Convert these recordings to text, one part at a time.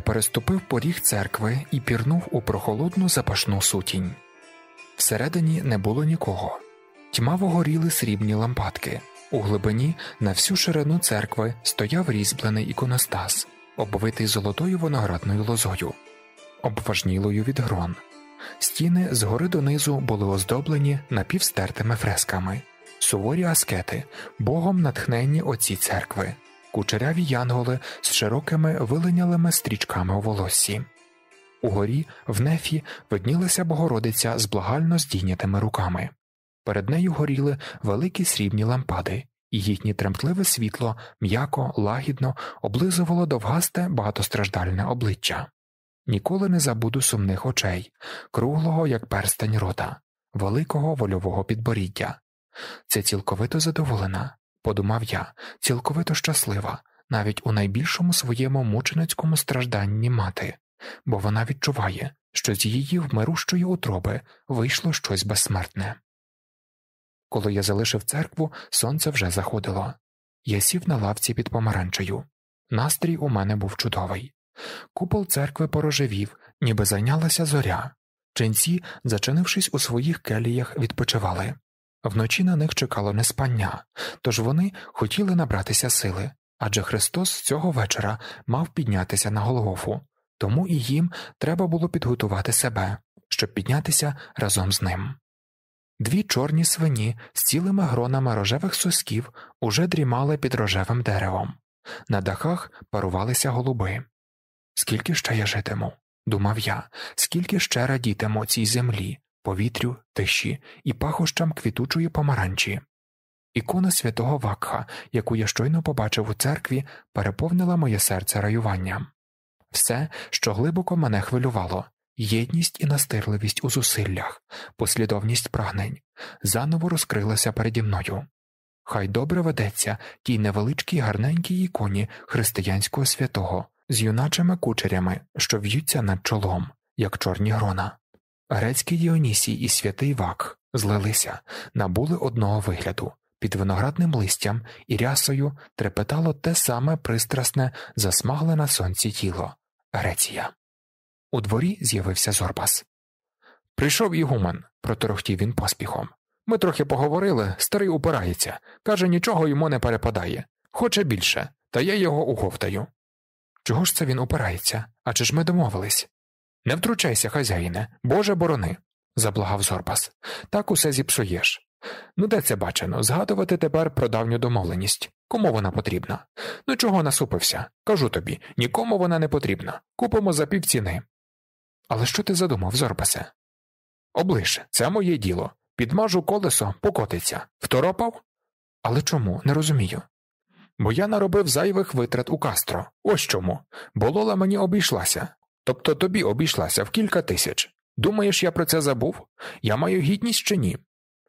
переступив поріг церкви і пірнув у прохолодну запашну сутінь. Всередині не було нікого, тьмаво горіли срібні лампадки. У глибині на всю ширину церкви стояв різьблений іконостас, обвитий золотою виноградною лозою, обважнілою від грон. Стіни згори донизу були оздоблені напівстертими фресками, суворі аскети, богом натхненні оці церкви кучеряві янголи з широкими вилинялими стрічками у волосі, Угорі в нефі виднілася Богородиця з благально здійнятими руками. Перед нею горіли великі срібні лампади, і їхнє тремтливе світло м'яко, лагідно облизувало довгасте багатостраждальне обличчя. Ніколи не забуду сумних очей, круглого, як перстень рота, великого вольового підборіддя. Це цілковито задоволена, подумав я, цілковито щаслива, навіть у найбільшому своєму мученицькому стражданні мати, бо вона відчуває, що з її вмирущої утроби вийшло щось безсмертне. Коли я залишив церкву, сонце вже заходило. Я сів на лавці під помаранчею. Настрій у мене був чудовий. Купол церкви порожевів, ніби зайнялася зоря. Ченці, зачинившись у своїх келіях, відпочивали. Вночі на них чекало неспання, тож вони хотіли набратися сили, адже Христос цього вечора мав піднятися на Голгофу, тому і їм треба було підготувати себе, щоб піднятися разом з ним. Дві чорні свині з цілими гронами рожевих сосків уже дрімали під рожевим деревом, на дахах парувалися голуби. Скільки ще я житиму? думав я, скільки ще радітиму цій землі, повітрю, тиші і пахощам квітучої помаранчі. Ікона святого Вакха, яку я щойно побачив у церкві, переповнила моє серце раюванням. Все, що глибоко мене хвилювало єдність і настирливість у зусиллях, послідовність прагнень, заново розкрилася переді мною. Хай добре ведеться тій невеличкій гарненькій іконі християнського святого з юначими кучерями, що в'ються над чолом, як чорні грона. Грецький Діонісій і святий Вак злилися, набули одного вигляду. Під виноградним листям і рясою трепетало те саме пристрасне, засмагле на сонці тіло Греція. У дворі з'явився Зорбас. Прийшов ігумен, проторохтів він поспіхом. Ми трохи поговорили, старий упирається, каже, нічого йому не перепадає, хоче більше, та я його уговтаю. Чого ж це він упирається? А чи ж ми домовились? Не втручайся, хазяїне, Боже борони, заблагав Зорбас. Так усе зіпсуєш. Ну, де це бачено? Згадувати тепер про давню домовленість. Кому вона потрібна? Ну чого насупився? Кажу тобі, нікому вона не потрібна. Купимо за півціни. Але що ти задумав, Зорбасе? Облиш, це моє діло. Підмажу колесо, покотиться. Второпав? Але чому? Не розумію. Бо я наробив зайвих витрат у кастро. Ось чому. Болола мені обійшлася. Тобто тобі обійшлася в кілька тисяч. Думаєш, я про це забув? Я маю гідність чи ні?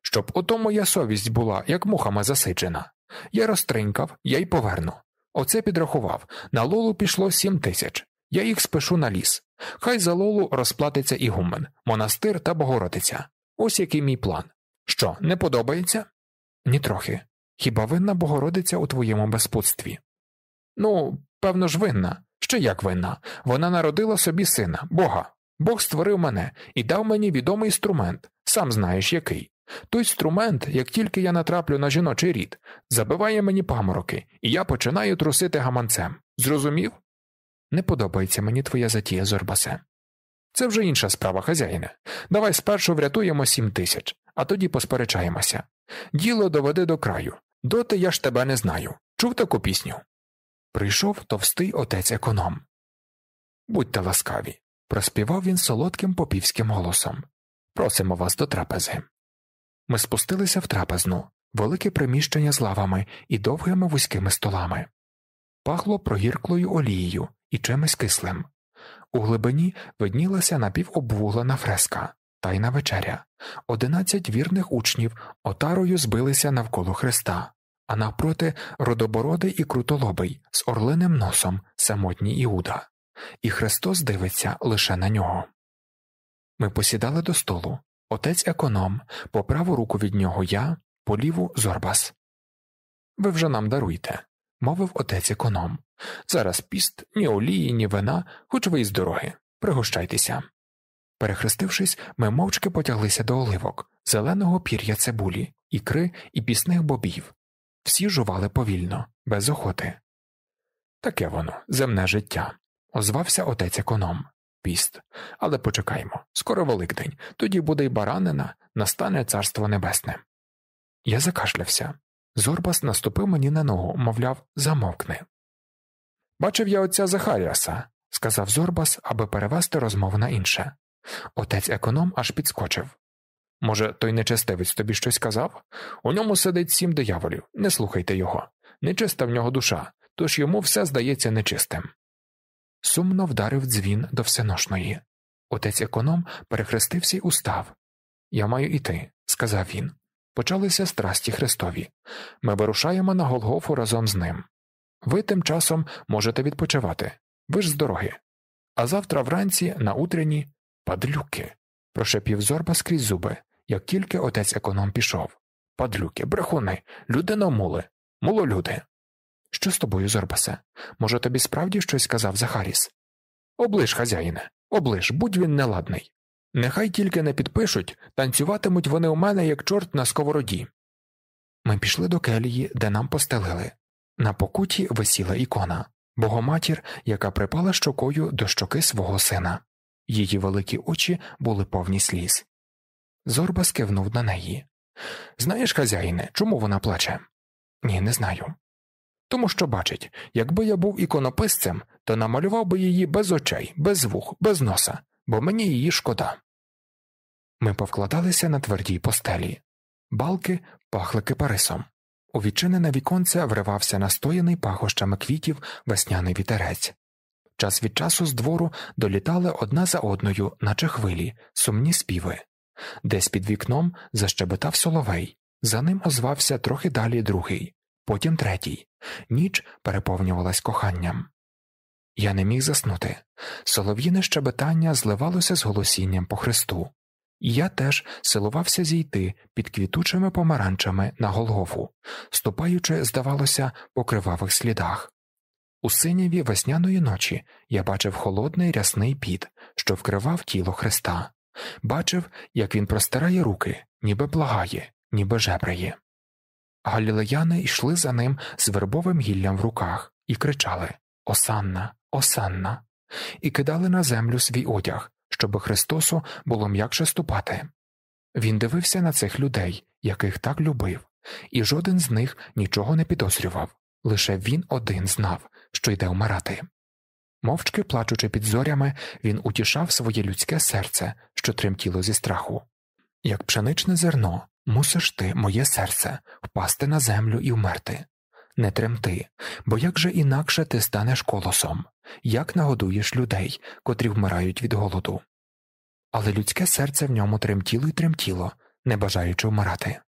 Щоб ото моя совість була, як мухами засиджена. Я розтринькав, я й поверну. Оце підрахував на лолу пішло сім тисяч. Я їх спишу на ліс. Хай за лолу розплатиться ігумен, монастир та Богородиця. Ось який мій план. Що, не подобається? Нітрохи. Хіба винна Богородиця у твоєму безпутстві? Ну, певно ж, винна що як винна, вона народила собі сина, Бога. Бог створив мене і дав мені відомий інструмент, сам знаєш який. Той інструмент, як тільки я натраплю на жіночий рід, забиває мені памороки, і я починаю трусити гаманцем. Зрозумів? Не подобається мені твоя затія, Зорбасе. Це вже інша справа, хазяїне. Давай спершу врятуємо сім тисяч, а тоді посперечаємося. Діло доведе до краю. Доти я ж тебе не знаю. Чув таку пісню? прийшов товстий отець економ. Будьте ласкаві, проспівав він солодким попівським голосом. Просимо вас до трапези. Ми спустилися в трапезну, велике приміщення з лавами і довгими вузькими столами. Пахло прогірклою олією і чимось кислим. У глибині виднілася напівобвуглена фреска, тайна вечеря. Одинадцять вірних учнів отарою збилися навколо Христа, а навпроти родобородий і крутолобий з орлиним носом, самотній Іуда, і Христос дивиться лише на нього. Ми посідали до столу отець економ, по праву руку від нього я, по ліву зорбас. Ви вже нам даруйте, мовив отець економ. Зараз піст, ні олії, ні вина, хоч ви й з дороги. Пригощайтеся. Перехрестившись, ми мовчки потяглися до оливок, зеленого пір'я цибулі, ікри і пісних бобів, всі жували повільно, без охоти. Таке воно, земне життя, озвався отець економ. Піст, але почекаймо, скоро Великдень, тоді буде й баранина, настане царство небесне. Я закашлявся. Зорбас наступив мені на ногу, мовляв, замовкни. Бачив я отця Захаріаса, сказав Зорбас, аби перевести розмову на інше. Отець економ аж підскочив. Може, той нечестивець тобі щось казав? У ньому сидить сім дияволів, не слухайте його. Нечиста в нього душа, тож йому все здається нечистим. Сумно вдарив дзвін до всеношної. Отець економ перехрестився й устав. Я маю іти, сказав він. Почалися страсті Христові. Ми вирушаємо на Голгофу разом з ним. Ви тим часом можете відпочивати. Ви ж з дороги. А завтра вранці, на утренні, падлюки. прошепів зорба скрізь зуби як тільки отець економ пішов. Падлюки, брехуни, люди людиномули, мулолюди. Що з тобою, Зорбасе? Може, тобі справді щось сказав Захаріс? Оближ, хазяїне, оближ, будь він неладний. Нехай тільки не підпишуть, танцюватимуть вони у мене, як чорт на сковороді. Ми пішли до келії, де нам постелили. На покуті висіла ікона, богоматір, яка припала щокою до щоки свого сина. Її великі очі були повні сліз. Зорба скивнув на неї. Знаєш, хазяїне, чому вона плаче? Ні, не знаю. Тому що бачить, якби я був іконописцем, то намалював би її без очей, без вух, без носа, бо мені її шкода. Ми повкладалися на твердій постелі, балки пахли кипарисом. У відчинене віконце вривався настояний пахощами квітів весняний вітерець. Час від часу з двору долітали одна за одною, наче хвилі, сумні співи. Десь під вікном защебетав соловей, за ним озвався трохи далі другий, потім третій. Ніч переповнювалась коханням. Я не міг заснути. Солов'їне щебетання зливалося з голосінням по хресту. І я теж силувався зійти під квітучими помаранчами на Голгофу, ступаючи, здавалося, по кривавих слідах. У синяві весняної ночі я бачив холодний рясний піт, що вкривав тіло хреста. Бачив, як він простирає руки, ніби благає, ніби жебрає. Галілеяни йшли за ним з вербовим гіллям в руках і кричали Осанна, Осанна, і кидали на землю свій одяг, щоби Христосу було м'якше ступати. Він дивився на цих людей, яких так любив, і жоден з них нічого не підозрював лише він один знав, що йде вмирати. Мовчки плачучи під зорями, він утішав своє людське серце, що тремтіло зі страху. Як пшеничне зерно, мусиш ти, моє серце, впасти на землю і вмерти. Не тремти, бо як же інакше ти станеш колосом, як нагодуєш людей, котрі вмирають від голоду. Але людське серце в ньому тремтіло і тремтіло, не бажаючи вмирати.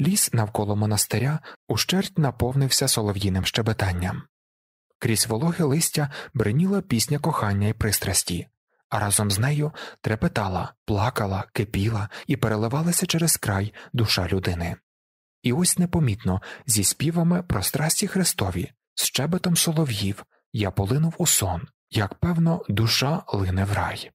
Ліс навколо монастиря ущерть наповнився солов'їним щебетанням. Крізь вологе листя бриніла пісня кохання і пристрасті, а разом з нею трепетала, плакала, кипіла і переливалася через край душа людини. І ось непомітно, зі співами про страсті Христові, з щебетом солов'їв, я полинув у сон, як певно, душа лине в рай.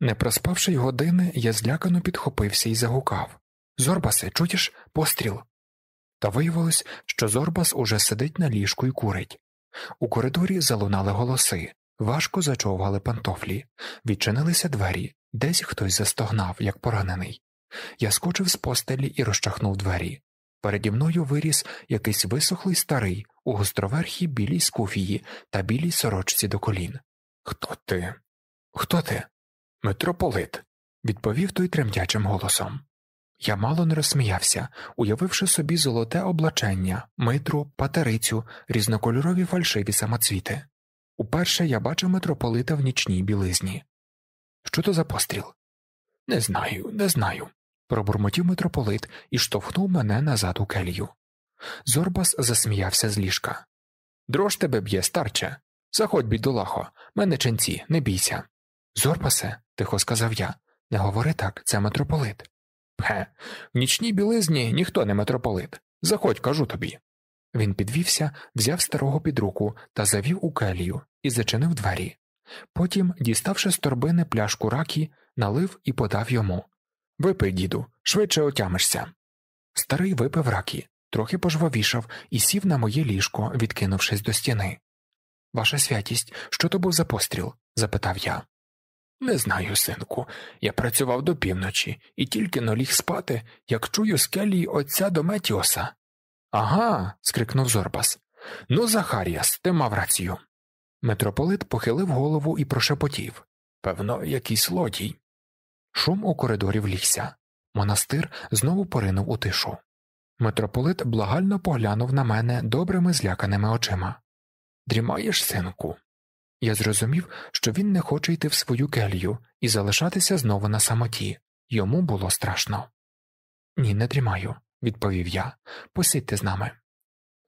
Не проспавши й години, я злякано підхопився і загукав Зорбасе, чуєш, постріл. Та виявилось, що Зорбас уже сидить на ліжку і курить. У коридорі залунали голоси, важко зачовгали пантофлі, відчинилися двері, десь хтось застогнав, як поранений. Я скочив з постелі і розчахнув двері. Переді мною виріс якийсь висохлий старий у гостроверхій білій скуфії та білій сорочці до колін. Хто ти? Хто ти? Митрополит, відповів той тремтячим голосом. Я мало не розсміявся, уявивши собі золоте облачення, митру, патерицю, різнокольорові фальшиві самоцвіти. Уперше я бачив митрополита в нічній білизні. Що то за постріл? Не знаю, не знаю. пробурмотів митрополит і штовхнув мене назад у келію. Зорбас засміявся з ліжка. Дрож тебе б'є, старче. Заходь, бідолахо, мене ченці, не бійся. Зорпасе, тихо сказав я, не говори так, це митрополит. Пхе, в нічній білизні ніхто не митрополит. Заходь, кажу тобі. Він підвівся, взяв старого під руку та завів у келію і зачинив двері. Потім, діставши з торбини пляшку ракі, налив і подав йому Випий, діду, швидше отямишся. Старий випив ракі, трохи пожвавішав і сів на моє ліжко, відкинувшись до стіни. Ваша святість, що то був за постріл? запитав я. Не знаю, синку. Я працював до півночі і тільки наліг спати, як чую з отця до Метіоса. Ага. скрикнув Зорбас. Ну, Захаріас, ти мав рацію. Митрополит похилив голову і прошепотів певно, якийсь лодій. Шум у коридорі влігся. Монастир знову поринув у тишу. Митрополит благально поглянув на мене добрими зляканими очима. Дрімаєш, синку? Я зрозумів, що він не хоче йти в свою келью і залишатися знову на самоті. Йому було страшно. Ні, не дрімаю, відповів я. Посідьте з нами.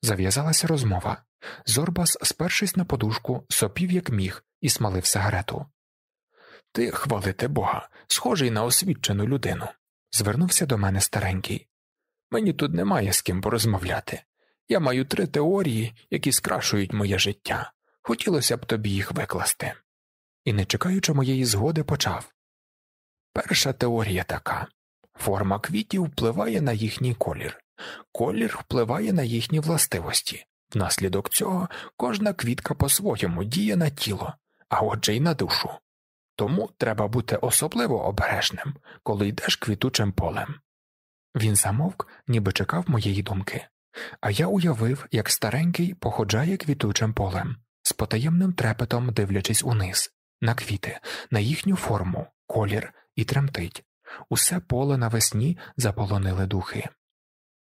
Зав'язалася розмова. Зорбас, спершись на подушку, сопів, як міг, і смалив сигарету. Ти, хвалити бога, схожий на освічену людину. звернувся до мене старенький. Мені тут немає з ким порозмовляти. Я маю три теорії, які скрашують моє життя хотілося б тобі їх викласти. І, не чекаючи моєї згоди, почав. Перша теорія така форма квітів впливає на їхній колір, колір впливає на їхні властивості, внаслідок цього кожна квітка по своєму діє на тіло, а отже й на душу. Тому треба бути особливо обережним, коли йдеш квітучим полем. Він замовк, ніби чекав моєї думки, а я уявив, як старенький походжає квітучим полем, з потаємним трепетом дивлячись униз, на квіти, на їхню форму, колір і тремтить. Усе поле навесні заполонили духи.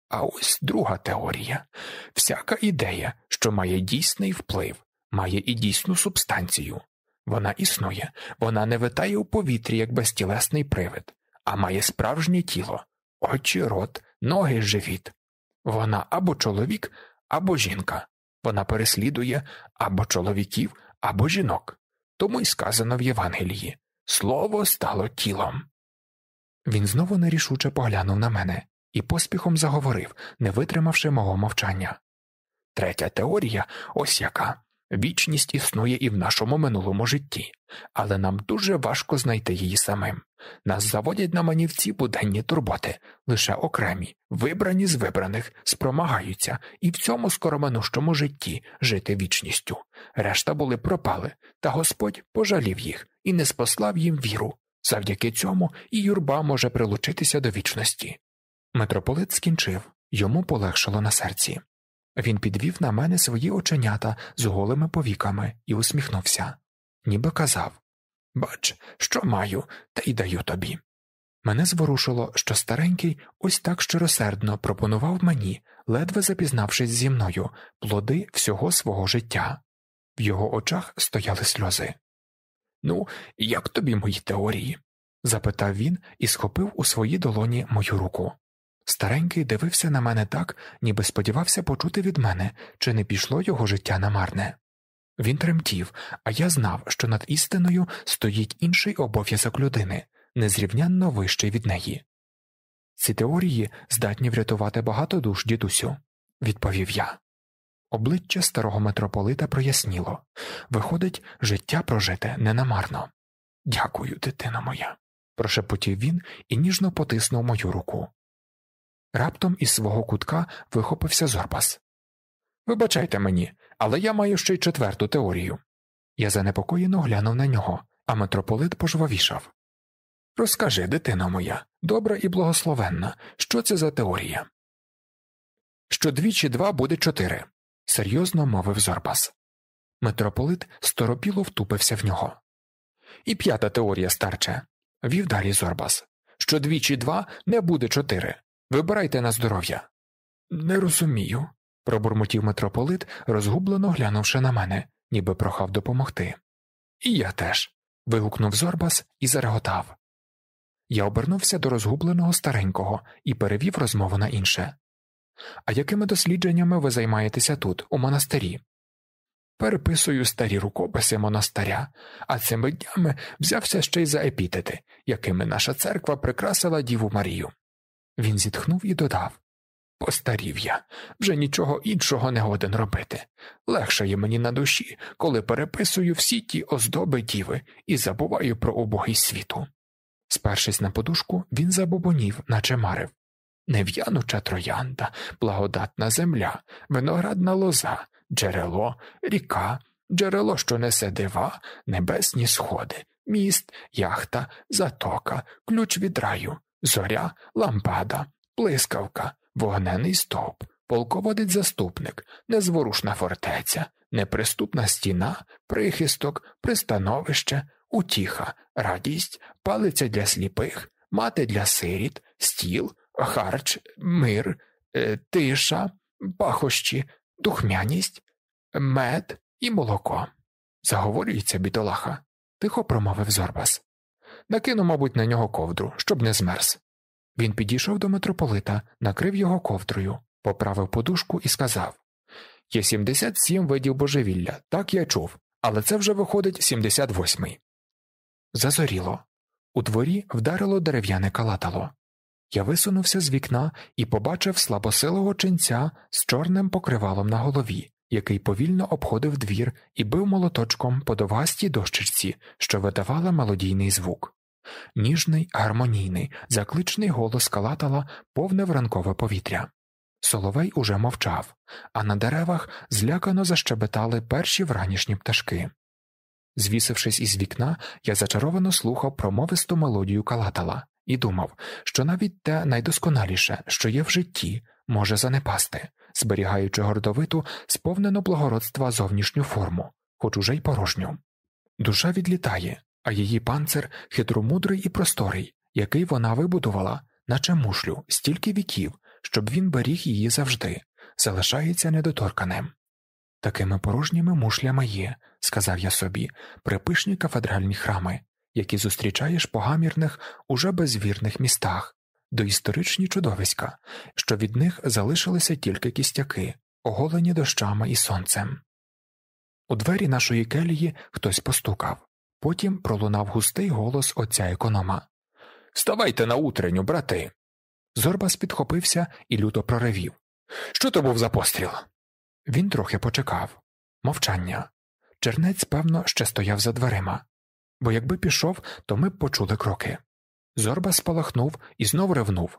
А ось друга теорія всяка ідея, що має дійсний вплив, має і дійсну субстанцію. Вона існує, вона не витає у повітрі як безтілесний привид, а має справжнє тіло очі, рот, ноги, живіт. Вона або чоловік, або жінка, вона переслідує або чоловіків, або жінок. Тому й сказано в Євангелії Слово стало тілом. Він знову нерішуче поглянув на мене і поспіхом заговорив, не витримавши мого мовчання. Третя теорія ось яка. Вічність існує і в нашому минулому житті, але нам дуже важко знайти її самим. Нас заводять на манівці буденні турботи, лише окремі, вибрані з вибраних, спромагаються і в цьому скороминущому житті жити вічністю. Решта були пропали, та Господь пожалів їх і не спослав їм віру. Завдяки цьому і юрба може прилучитися до вічності. Митрополит скінчив йому полегшало на серці. Він підвів на мене свої оченята з голими повіками і усміхнувся, ніби казав Бач, що маю, та й даю тобі. Мене зворушило, що старенький ось так щиросердно пропонував мені, ледве запізнавшись зі мною, плоди всього свого життя. В його очах стояли сльози. Ну, як тобі мої теорії? запитав він і схопив у свої долоні мою руку. Старенький дивився на мене так, ніби сподівався почути від мене, чи не пішло його життя на марне. Він тремтів, а я знав, що над істиною стоїть інший обов'язок людини, незрівнянно вищий від неї. Ці теорії здатні врятувати багато душ дідусю, відповів я. Обличчя старого митрополита проясніло виходить, життя прожите ненамарно. Дякую, дитина моя, прошепотів він і ніжно потиснув мою руку. Раптом із свого кутка вихопився Зорбас. Вибачайте мені, але я маю ще й четверту теорію. Я занепокоєно глянув на нього, а митрополит пожвавішав. Розкажи, дитино моя, добра і благословенна, що це за теорія? Що двічі два буде чотири, серйозно мовив Зорбас. Митрополит сторопіло втупився в нього. І п'ята теорія, старче, вів далі Зорбас. Що двічі два не буде чотири, Вибирайте на здоров'я. Не розумію, пробурмотів митрополит, розгублено глянувши на мене, ніби прохав допомогти. І я теж. вигукнув Зорбас і зареготав. Я обернувся до розгубленого старенького і перевів розмову на інше. А якими дослідженнями ви займаєтеся тут, у монастирі? Переписую старі рукописи монастиря, а цими днями взявся ще й за епітети, якими наша церква прикрасила Діву Марію. Він зітхнув і додав Постарів я, вже нічого іншого не годен робити. Легше є мені на душі, коли переписую всі ті оздоби діви і забуваю про убогий світу. Спершись на подушку, він забобонів, наче марив нев'януча троянда, благодатна земля, виноградна лоза, джерело, ріка, джерело, що несе дива, небесні сходи, міст, яхта, затока, ключ від раю, зоря, лампада, блискавка, вогнений стовп, полководець заступник, незворушна фортеця, неприступна стіна, прихисток, пристановище, утіха, радість, палиця для сліпих, мати для сиріт, стіл, харч, мир, е, тиша, пахощі, духмяність, мед і молоко. Заговорюється бідолаха, тихо промовив Зорбас накину, мабуть, на нього ковдру, щоб не змерз. Він підійшов до митрополита, накрив його ковдрою, поправив подушку і сказав Є 77 видів божевілля, так я чув, але це вже виходить 78-й. Зазоріло. У дворі вдарило дерев'яне калатало. Я висунувся з вікна і побачив слабосилого ченця з чорним покривалом на голові, який повільно обходив двір і бив молоточком по довгастій дощечці, що видавала мелодійний звук. Ніжний, гармонійний, закличний голос калатала повне ранкове повітря. Соловей уже мовчав, а на деревах злякано защебетали перші вранішні пташки. Звісившись із вікна, я зачаровано слухав промовисту мелодію калатала і думав, що навіть те найдосконаліше, що є в житті, може занепасти, зберігаючи гордовиту, сповнену благородства зовнішню форму, хоч уже й порожню. Душа відлітає, а її панцир хитромудрий і просторий, який вона вибудувала, наче мушлю, стільки віків, щоб він беріг її завжди, залишається недоторканим. Такими порожніми мушлями є, сказав я собі, припишні кафедральні храми, які зустрічаєш по гамірних, уже безвірних містах, доісторичні чудовиська, що від них залишилися тільки кістяки, оголені дощами і сонцем. У двері нашої келії хтось постукав. Потім пролунав густий голос отця економа Ставайте на утренню, брати. Зорбас підхопився і люто проревів. Що то був за постріл? Він трохи почекав мовчання. Чернець, певно, ще стояв за дверима, бо якби пішов, то ми б почули кроки. Зорба спалахнув і знов ревнув.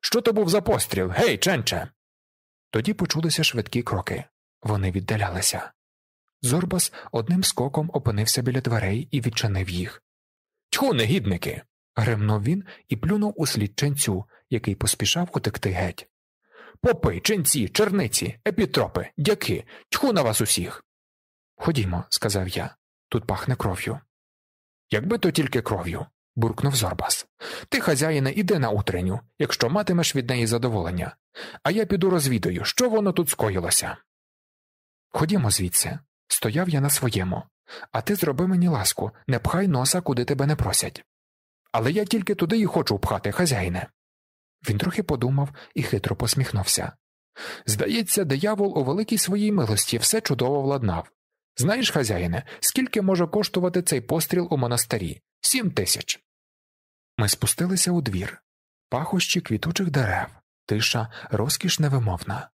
Що то був за постріл? Гей, ченче. Тоді почулися швидкі кроки. Вони віддалялися. Зорбас одним скоком опинився біля дверей і відчинив їх. Тьху, негідники. гримнув він і плюнув у слід ченцю, який поспішав утекти геть. Попи, ченці, черниці, епітропи, дяки, тьху на вас усіх. Ходімо, сказав я, тут пахне кров'ю. Якби то тільки кров'ю, буркнув Зорбас. Ти, хазяїне, іди на утренню, якщо матимеш від неї задоволення, а я піду розвідаю, що воно тут скоїлося. Ходімо звідси, Стояв я на своєму, а ти зроби мені ласку, не пхай носа, куди тебе не просять. Але я тільки туди і хочу пхати, хазяїне. Він трохи подумав і хитро посміхнувся. Здається, диявол у великій своїй милості все чудово владнав. Знаєш, хазяїне, скільки може коштувати цей постріл у монастирі? Сім тисяч. Ми спустилися у двір, пахощі квітучих дерев, тиша розкіш невимовна.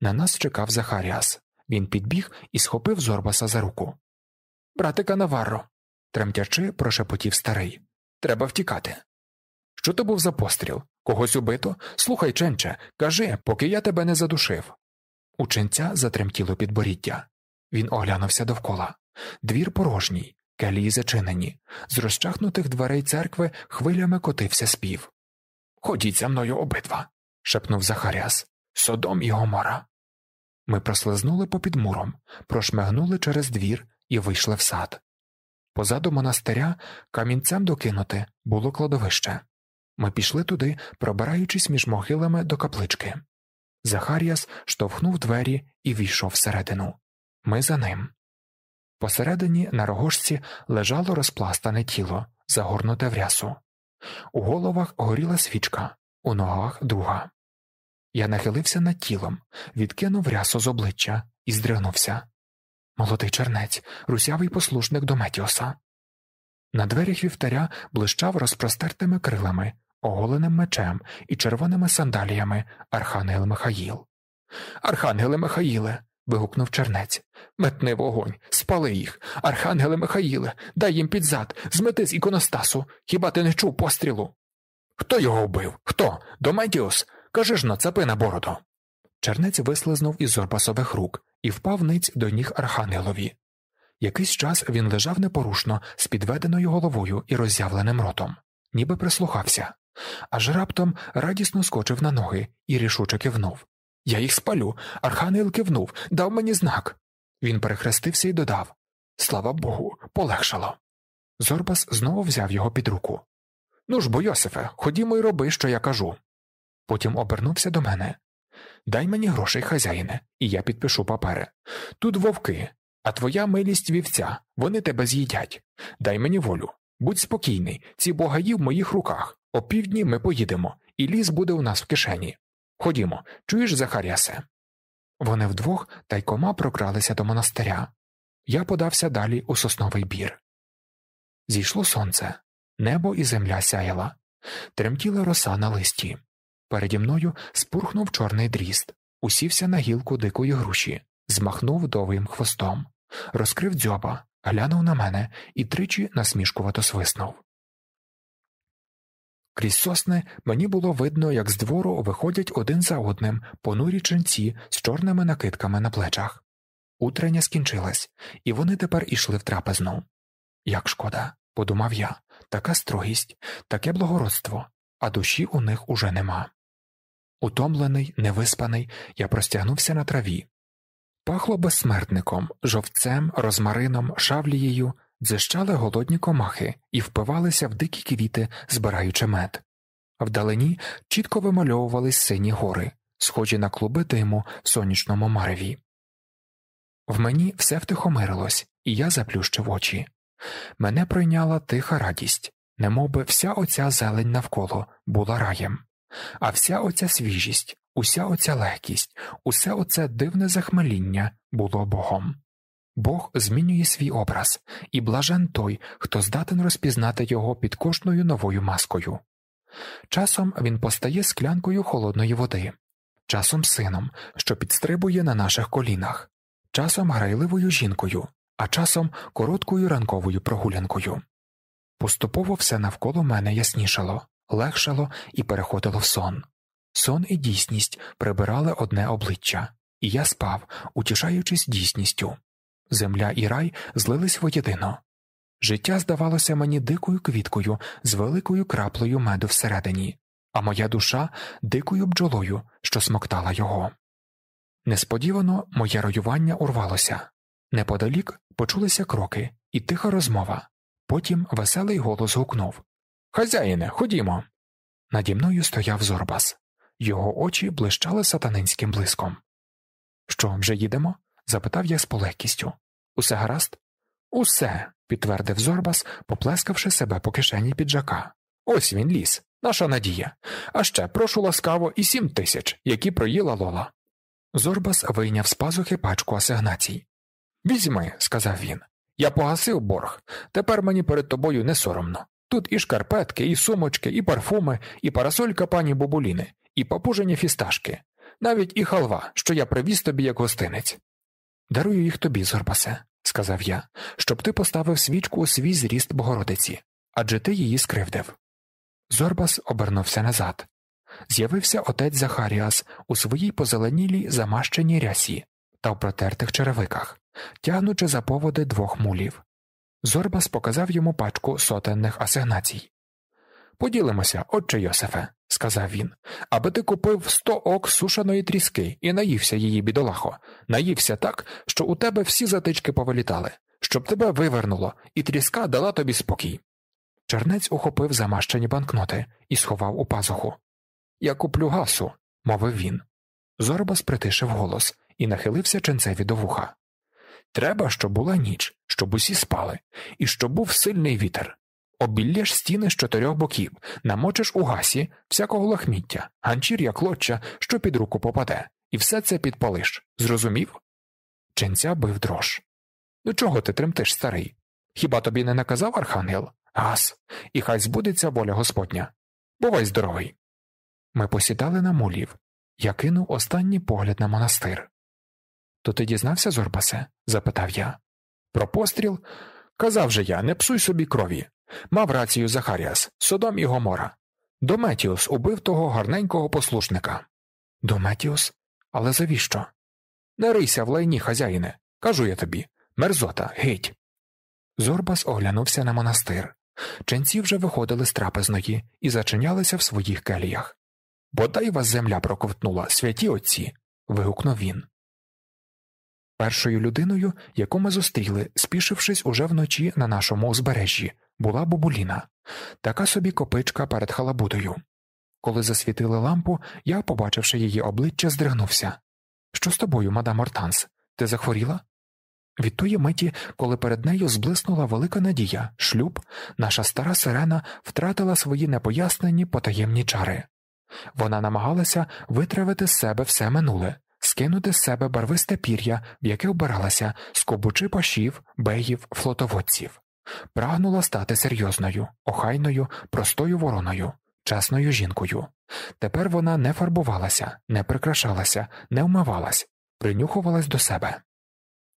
На нас чекав Захаріас. Він підбіг і схопив Зорбаса за руку. Братика Наварро. тремтячи, прошепотів старий. Треба втікати. Що то був за постріл? Когось убито? Слухай, ченче, кажи, поки я тебе не задушив. У ченця затремтіло підборіддя. Він оглянувся довкола. Двір порожній, келії зачинені, з розчахнутих дверей церкви хвилями котився спів. Ходіть за мною обидва. шепнув Захаряс. Содом і Гомора. Ми прослизнули попід муром, прошмигнули через двір і вийшли в сад. Позаду монастиря камінцем докинути було кладовище. Ми пішли туди, пробираючись між могилами до каплички. Захаріас штовхнув двері і війшов всередину. Ми за ним. Посередині на рогожці лежало розпластане тіло, загорнуте в рясу. У головах горіла свічка, у ногах дуга. Я нахилився над тілом, відкинув рясо з обличчя і здригнувся. Молодий чернець, русявий послушник до Метіоса. На дверях вівтаря блищав розпростертими крилами, оголеним мечем і червоними сандаліями Архангел Михаїл. Архангеле Михаїле. вигукнув чернець. Метни вогонь, спали їх. Архангеле Михаїле, дай їм підзад, змети з іконостасу. Хіба ти не чув пострілу? Хто його вбив? Хто? Домедіус? Кажи ж на на бороду. Чернець вислизнув із Орбасових рук і впав ниць до ніг Архангелові. Якийсь час він лежав непорушно з підведеною головою і роззявленим ротом, ніби прислухався, аж раптом радісно скочив на ноги і рішуче кивнув. Я їх спалю. Архангел кивнув, дав мені знак. Він перехрестився і додав Слава Богу, полегшало. Зорбас знову взяв його під руку. Ну ж бо, Йосифе, ходімо й роби, що я кажу. Потім обернувся до мене Дай мені грошей, хазяїне, і я підпишу папери. Тут вовки, а твоя милість вівця, вони тебе з'їдять. Дай мені волю. Будь спокійний, ці богаї в моїх руках. Опівдні ми поїдемо, і ліс буде у нас в кишені. Ходімо, чуєш, Захарясе? Вони вдвох тайкома прокралися до монастиря. Я подався далі у сосновий бір. Зійшло сонце, небо і земля сяяла, тремтіла роса на листі. Переді мною спурхнув чорний дріст, усівся на гілку дикої груші, змахнув довгим хвостом, розкрив дзьоба, глянув на мене і тричі насмішкувато свиснув. Крізь сосни мені було видно, як з двору виходять один за одним понурі ченці з чорними накидками на плечах. Утрення скінчилась, і вони тепер ішли в трапезну. Як шкода, подумав я, така строгість, таке благородство, а душі у них уже нема. Утомлений, невиспаний, я простягнувся на траві. Пахло безсмертником, жовцем, розмарином, шавлією, дзищали голодні комахи і впивалися в дикі квіти, збираючи мед. Вдалині чітко вимальовувались сині гори, схожі на клуби диму в сонячному мареві. В мені все втихомирилось, і я заплющив очі. Мене пройняла тиха радість, немовби вся оця зелень навколо була раєм. А вся оця свіжість, уся оця легкість, усе оце дивне захмеління було Богом. Бог змінює свій образ, і блажен той, хто здатен розпізнати його під кожною новою маскою. Часом він постає склянкою холодної води, часом сином, що підстрибує на наших колінах, часом грайливою жінкою, а часом короткою ранковою прогулянкою. Поступово все навколо мене яснішало легшало і переходило в сон. Сон і дійсність прибирали одне обличчя, і я спав, утішаючись дійсністю. Земля і рай злились воєдино. Життя здавалося мені дикою квіткою з великою краплею меду всередині, а моя душа дикою бджолою, що смоктала його. Несподівано моє роювання урвалося. Неподалік почулися кроки і тиха розмова. Потім веселий голос гукнув Хазяїне, ходімо. Наді мною стояв Зорбас, його очі блищали сатанинським блиском. Що, вже їдемо? запитав я з полегкістю. Усе гаразд? Усе, підтвердив Зорбас, поплескавши себе по кишені піджака. Ось він ліс, наша надія. А ще прошу ласкаво і сім тисяч, які проїла Лола. Зорбас вийняв з пазухи пачку асигнацій. Візьми, сказав він. Я погасив борг. Тепер мені перед тобою не соромно. Тут і шкарпетки, і сумочки, і парфуми, і парасолька пані Бобуліни, і папужені фісташки, навіть і халва, що я привіз тобі як гостинець. Дарую їх тобі, Зорбасе, сказав я, щоб ти поставив свічку у свій зріст Богородиці, адже ти її скривдив. Зорбас обернувся назад. З'явився отець Захаріас у своїй позеленілій замащеній рясі та в протертих черевиках, тягнучи за поводи двох мулів. Зорбас показав йому пачку сотенних асигнацій. Поділимося, отче Йосифе, сказав він, аби ти купив сто ок сушаної тріски і наївся її, бідолахо, наївся так, що у тебе всі затички повилітали, щоб тебе вивернуло, і тріска дала тобі спокій. Чернець ухопив замащені банкноти і сховав у пазуху. Я куплю гасу, мовив він. Зорбас притишив голос і нахилився ченцеві до вуха. Треба, щоб була ніч, щоб усі спали, і щоб був сильний вітер. Обілляш стіни з чотирьох боків, намочиш у гасі, всякого лахміття, ганчір'я клоча, що під руку попаде, і все це підпалиш. Зрозумів? Ченця бив дрож. До «Ну чого ти тремтиш, старий? Хіба тобі не наказав архангел? Гас, і хай збудеться воля Господня. Бувай здоровий. Ми посідали на мулів. Я кинув останній погляд на монастир. То ти дізнався, Зорбасе? запитав я. Про постріл? Казав же я, не псуй собі крові. Мав рацію Захаріас, Содом і Гомора. Дометіус убив того гарненького послушника. Дометіус? Але завіщо? Не рийся в лайні, хазяїне. Кажу я тобі мерзота, геть. Зорбас оглянувся на монастир. Ченці вже виходили з трапезної і зачинялися в своїх келіях. Бодай вас земля проковтнула, святі отці. вигукнув він. Першою людиною, яку ми зустріли, спішившись уже вночі на нашому узбережжі, була Бубуліна, така собі копичка перед халабудою. Коли засвітили лампу, я, побачивши її обличчя, здригнувся. Що з тобою, мадам Ортанс? Ти захворіла? Від тої миті, коли перед нею зблиснула велика надія, шлюб, наша стара сирена втратила свої непояснені потаємні чари. Вона намагалася витравити з себе все минуле, скинути з себе барвисте пір'я, в яке вбиралася, скобучи пашів, беїв, флотоводців, прагнула стати серйозною, охайною, простою вороною, чесною жінкою. Тепер вона не фарбувалася, не прикрашалася, не вмивалась, принюхувалась до себе.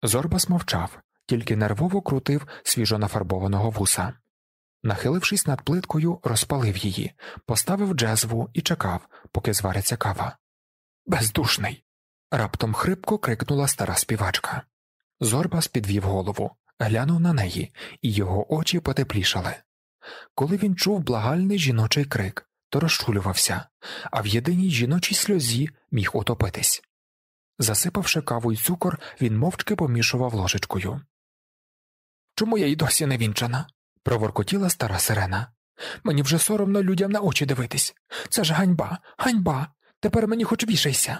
Зорбас мовчав, тільки нервово крутив свіжонафарбованого вуса. Нахилившись над плиткою, розпалив її, поставив джезву і чекав, поки звариться кава. Бездушний. Раптом хрипко крикнула стара співачка. Зорба спідвів голову, глянув на неї, і його очі потеплішали. Коли він чув благальний жіночий крик, то розчулювався, а в єдиній жіночій сльозі міг утопитись. Засипавши каву й цукор, він мовчки помішував ложечкою. Чому я й досі не вінчана? проворкотіла стара сирена. Мені вже соромно людям на очі дивитись. Це ж ганьба, ганьба. Тепер мені хоч вішайся.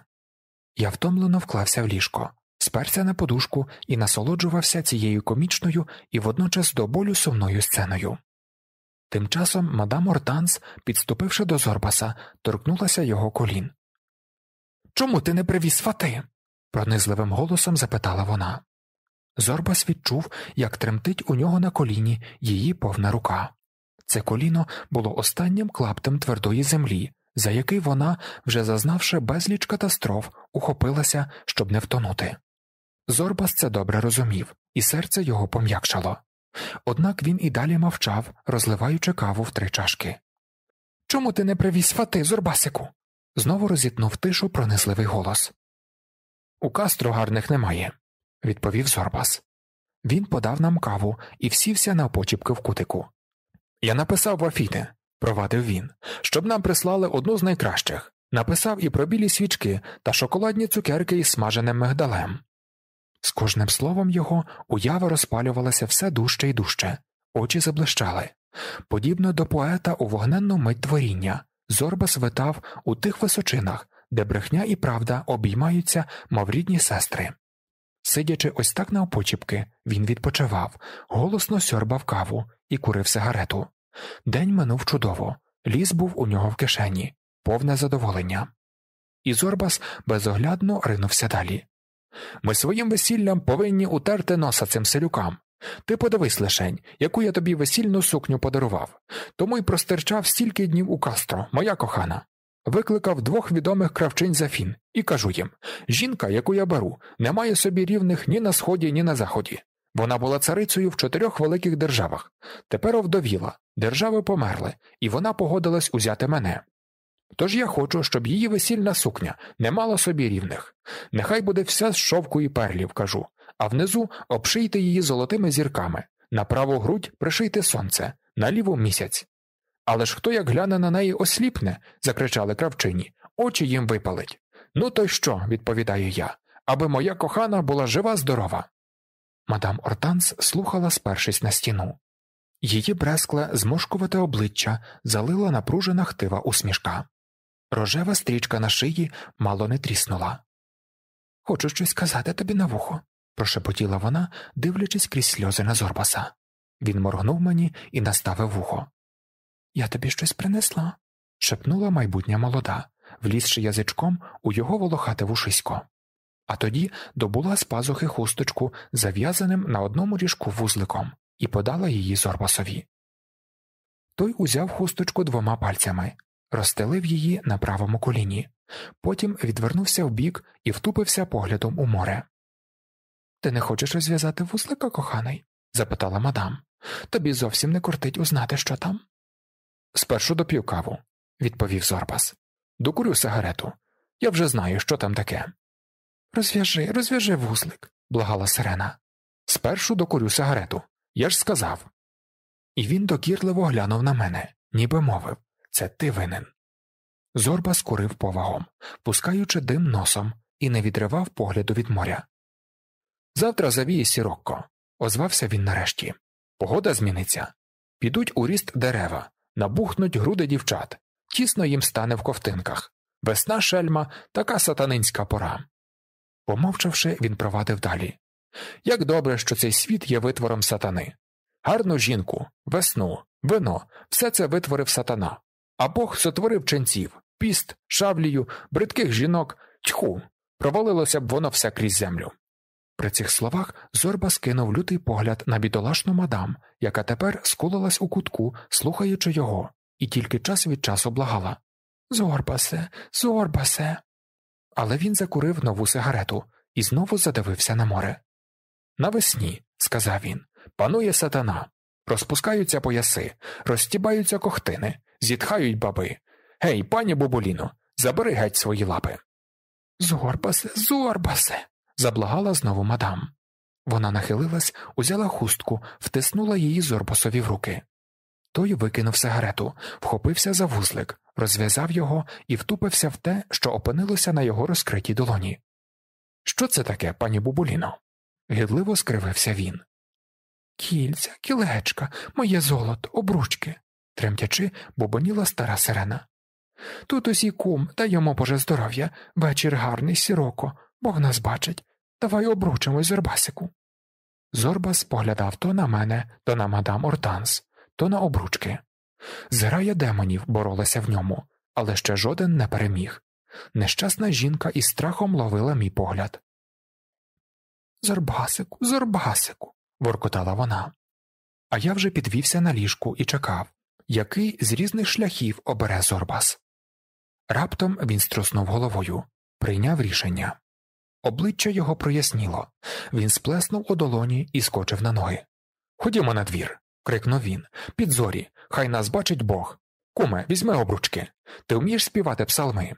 Я втомлено вклався в ліжко, сперся на подушку і насолоджувався цією комічною і водночас до болю сумною сценою. Тим часом мадам Ортанс, підступивши до Зорбаса, торкнулася його колін. Чому ти не привіз фати? пронизливим голосом запитала вона. Зорбас відчув, як тремтить у нього на коліні її повна рука. Це коліно було останнім клаптем твердої землі, за який вона, вже зазнавши безліч катастроф, ухопилася, щоб не втонути. Зорбас це добре розумів, і серце його пом'якшало. Однак він і далі мовчав, розливаючи каву в три чашки. Чому ти не привіз фати, Зорбасику? знову розітнув тишу пронизливий голос. У кастро гарних немає, відповів Зорбас. Він подав нам каву і сівся на опочіпки в кутику. Я написав в Афіни провадив він, щоб нам прислали одну з найкращих, написав і про білі свічки та шоколадні цукерки із смаженим мигдалем. З кожним словом його уява розпалювалася все дужче і дужче, очі заблищали. Подібно до поета у вогненну мить творіння, зорба свитав у тих височинах, де брехня і правда обіймаються, мов рідні сестри. Сидячи ось так на опочіпки, він відпочивав, голосно сьорбав каву і курив сигарету. День минув чудово, ліс був у нього в кишені, повне задоволення. І Зорбас безоглядно ринувся далі. Ми своїм весіллям повинні утерти носа цим селюкам. Ти подивись лишень, яку я тобі весільну сукню подарував, тому й простерчав стільки днів у кастро, моя кохана. Викликав двох відомих кравчинь за фін і кажу їм жінка, яку я беру, не має собі рівних ні на сході, ні на заході. Вона була царицею в чотирьох великих державах, тепер овдовіла, держави померли, і вона погодилась узяти мене. Тож я хочу, щоб її весільна сукня не мала собі рівних. Нехай буде вся з шовку і перлів, кажу, а внизу обшийте її золотими зірками, на праву грудь пришийте сонце, на ліву місяць. Але ж хто як гляне на неї осліпне, закричали кравчині, очі їм випалить. Ну то й що, відповідаю я, аби моя кохана була жива здорова. Мадам Ортанс слухала, спершись на стіну. Її брескле, змошкувате обличчя залила напружена хтива усмішка. Рожева стрічка на шиї мало не тріснула. Хочу щось казати тобі на вухо, прошепотіла вона, дивлячись крізь сльози на Зорбаса. Він моргнув мені і наставив вухо. Я тобі щось принесла, шепнула майбутня молода, влізши язичком у його волохате вушисько а тоді добула з пазухи хусточку, зав'язаним на одному ріжку вузликом, і подала її Зорбасові. Той узяв хусточку двома пальцями, розстелив її на правому коліні, потім відвернувся вбік і втупився поглядом у море. Ти не хочеш розв'язати вузлика, коханий? запитала мадам. Тобі зовсім не кортить узнати, що там. Спершу доп'ю каву, відповів Зорбас. Докурю сигарету. Я вже знаю, що там таке. Розв'яжи, розв'яжи вузлик, благала сирена. Спершу докурю сигарету. Я ж сказав. І він докірливо глянув на мене, ніби мовив це ти винен. Зорба скурив повагом, пускаючи дим носом, і не відривав погляду від моря. Завтра завіє сірокко, озвався він нарешті. Погода зміниться. Підуть у ріст дерева, набухнуть груди дівчат, тісно їм стане в ковтинках. Весна шельма така сатанинська пора. Помовчавши, він провадив далі Як добре, що цей світ є витвором сатани. Гарну жінку, весну, вино, все це витворив сатана. А Бог сотворив ченців, піст, шавлію, бридких жінок, тьху, провалилося б воно все крізь землю. При цих словах Зорба скинув лютий погляд на бідолашну мадам, яка тепер скулилась у кутку, слухаючи його, і тільки час від часу благала Зорбасе, зорбасе але він закурив нову сигарету і знову задивився на море. Навесні, сказав він, панує сатана. Розпускаються пояси, розтібаються кохтини, зітхають баби. Гей, пані Боболіно, забери геть свої лапи. Зорбасе, зорбасе. заблагала знову мадам. Вона нахилилась, узяла хустку, втиснула її зорбасові в руки. Той викинув сигарету, вхопився за вузлик, розв'язав його і втупився в те, що опинилося на його розкритій долоні. Що це таке, пані Бубуліно? гідливо скривився він. Кільця, кілечка, моє золото, обручки, тремтячи, бубоніла стара сирена. Тут усі кум, дай йому Боже здоров'я, вечір гарний, сіроко, бог нас бачить. Давай обручимось, зербасику. Зорбас поглядав то на мене, то на мадам Ортанс то на обручки. Зграя демонів боролася в ньому, але ще жоден не переміг. Нещасна жінка із страхом ловила мій погляд. Зорбасику, зорбасику, воркотала вона. А я вже підвівся на ліжку і чекав, який з різних шляхів обере зорбас. Раптом він струснув головою, прийняв рішення. Обличчя його проясніло він сплеснув у долоні і скочив на ноги. Ходімо на двір крикнув він. Підзорі, хай нас бачить Бог. Куме, візьми обручки. Ти вмієш співати псалми?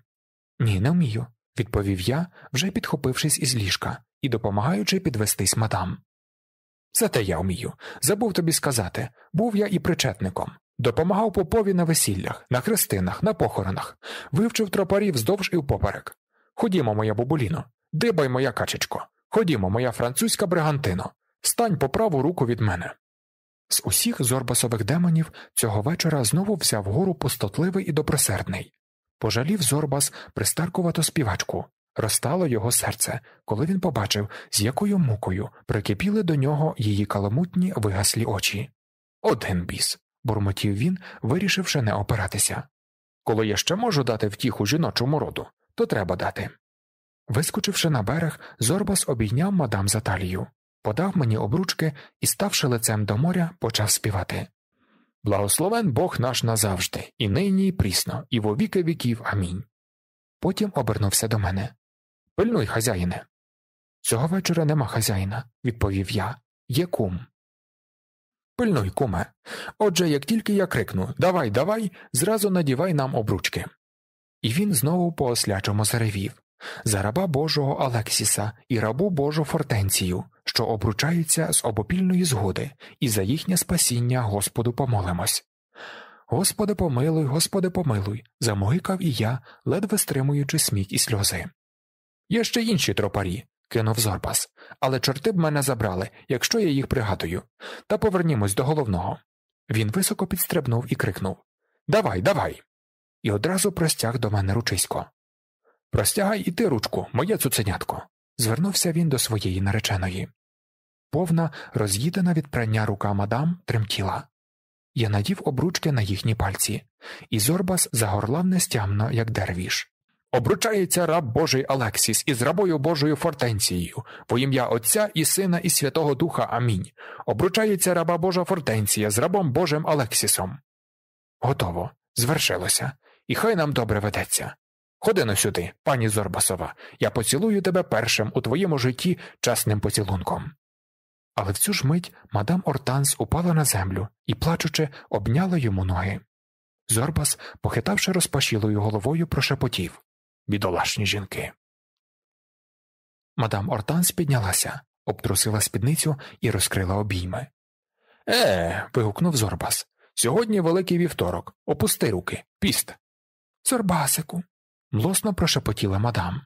Ні, не вмію, відповів я, вже підхопившись із ліжка і допомагаючи підвестись мадам. Зате я вмію. Забув тобі сказати був я і причетником. Допомагав попові на весіллях, на хрестинах, на похоронах, вивчив тропарів вздовж і впоперек. Ходімо, моя бабуліно, дибай, моя качечко, ходімо, моя французька бригантино, стань по праву руку від мене. З усіх зорбасових демонів цього вечора знову взяв гору пустотливий і добросердний. Пожалів зорбас пристаркувато співачку, розтало його серце, коли він побачив, з якою мукою прикипіли до нього її каламутні вигаслі очі. Один біс, бурмотів він, вирішивши не опиратися. Коли я ще можу дати втіху жіночому роду, то треба дати. Вискочивши на берег, зорбас обійняв мадам за талію подав мені обручки і, ставши лицем до моря, почав співати. Благословен Бог наш назавжди, і нині, і прісно, і во віки віків. Амінь. Потім обернувся до мене. Пильнуй, хазяїне. Цього вечора нема хазяїна, відповів я. Є кум. Пильнуй, куме. Отже, як тільки я крикну Давай, давай, зразу надівай нам обручки. І він знову по ослячому заревів за раба Божого Алексіса і рабу Божу Фортенцію, що обручаються з обопільної згоди, і за їхнє спасіння Господу помолимось. Господи, помилуй, Господи, помилуй, замогикав і я, ледве стримуючи сміх і сльози. Є ще інші тропарі, кинув Зорбас, але чорти б мене забрали, якщо я їх пригадую, та повернімось до головного. Він високо підстрибнув і крикнув Давай, давай. І одразу простяг до мене ручисько. Простягай і ти, ручку, моє цуценятко звернувся він до своєї нареченої. Повна, роз'їдена від прання рука мадам тремтіла. Я надів обручки на їхні пальці, і Зорбас загорлав нестямно, як дервіш. Обручається раб Божий Алексіс із рабою Божою Фортенцією, во ім'я Отця і Сина, і Святого Духа Амінь. Обручається раба Божа Фортенція з рабом Божим Алексісом. Готово. Звершилося. І хай нам добре ведеться. Ходи на сюди, пані Зорбасова, я поцілую тебе першим у твоєму житті чесним поцілунком. Але в цю ж мить мадам Ортанс упала на землю і, плачучи, обняла йому ноги. Зорбас, похитавши розпашілою головою, прошепотів Бідолашні жінки. Мадам Ортанс піднялася, обтрусила спідницю і розкрила обійми. Е, вигукнув Зорбас. Сьогодні великий вівторок. Опусти руки, піст. Зорбасику млосно прошепотіла мадам.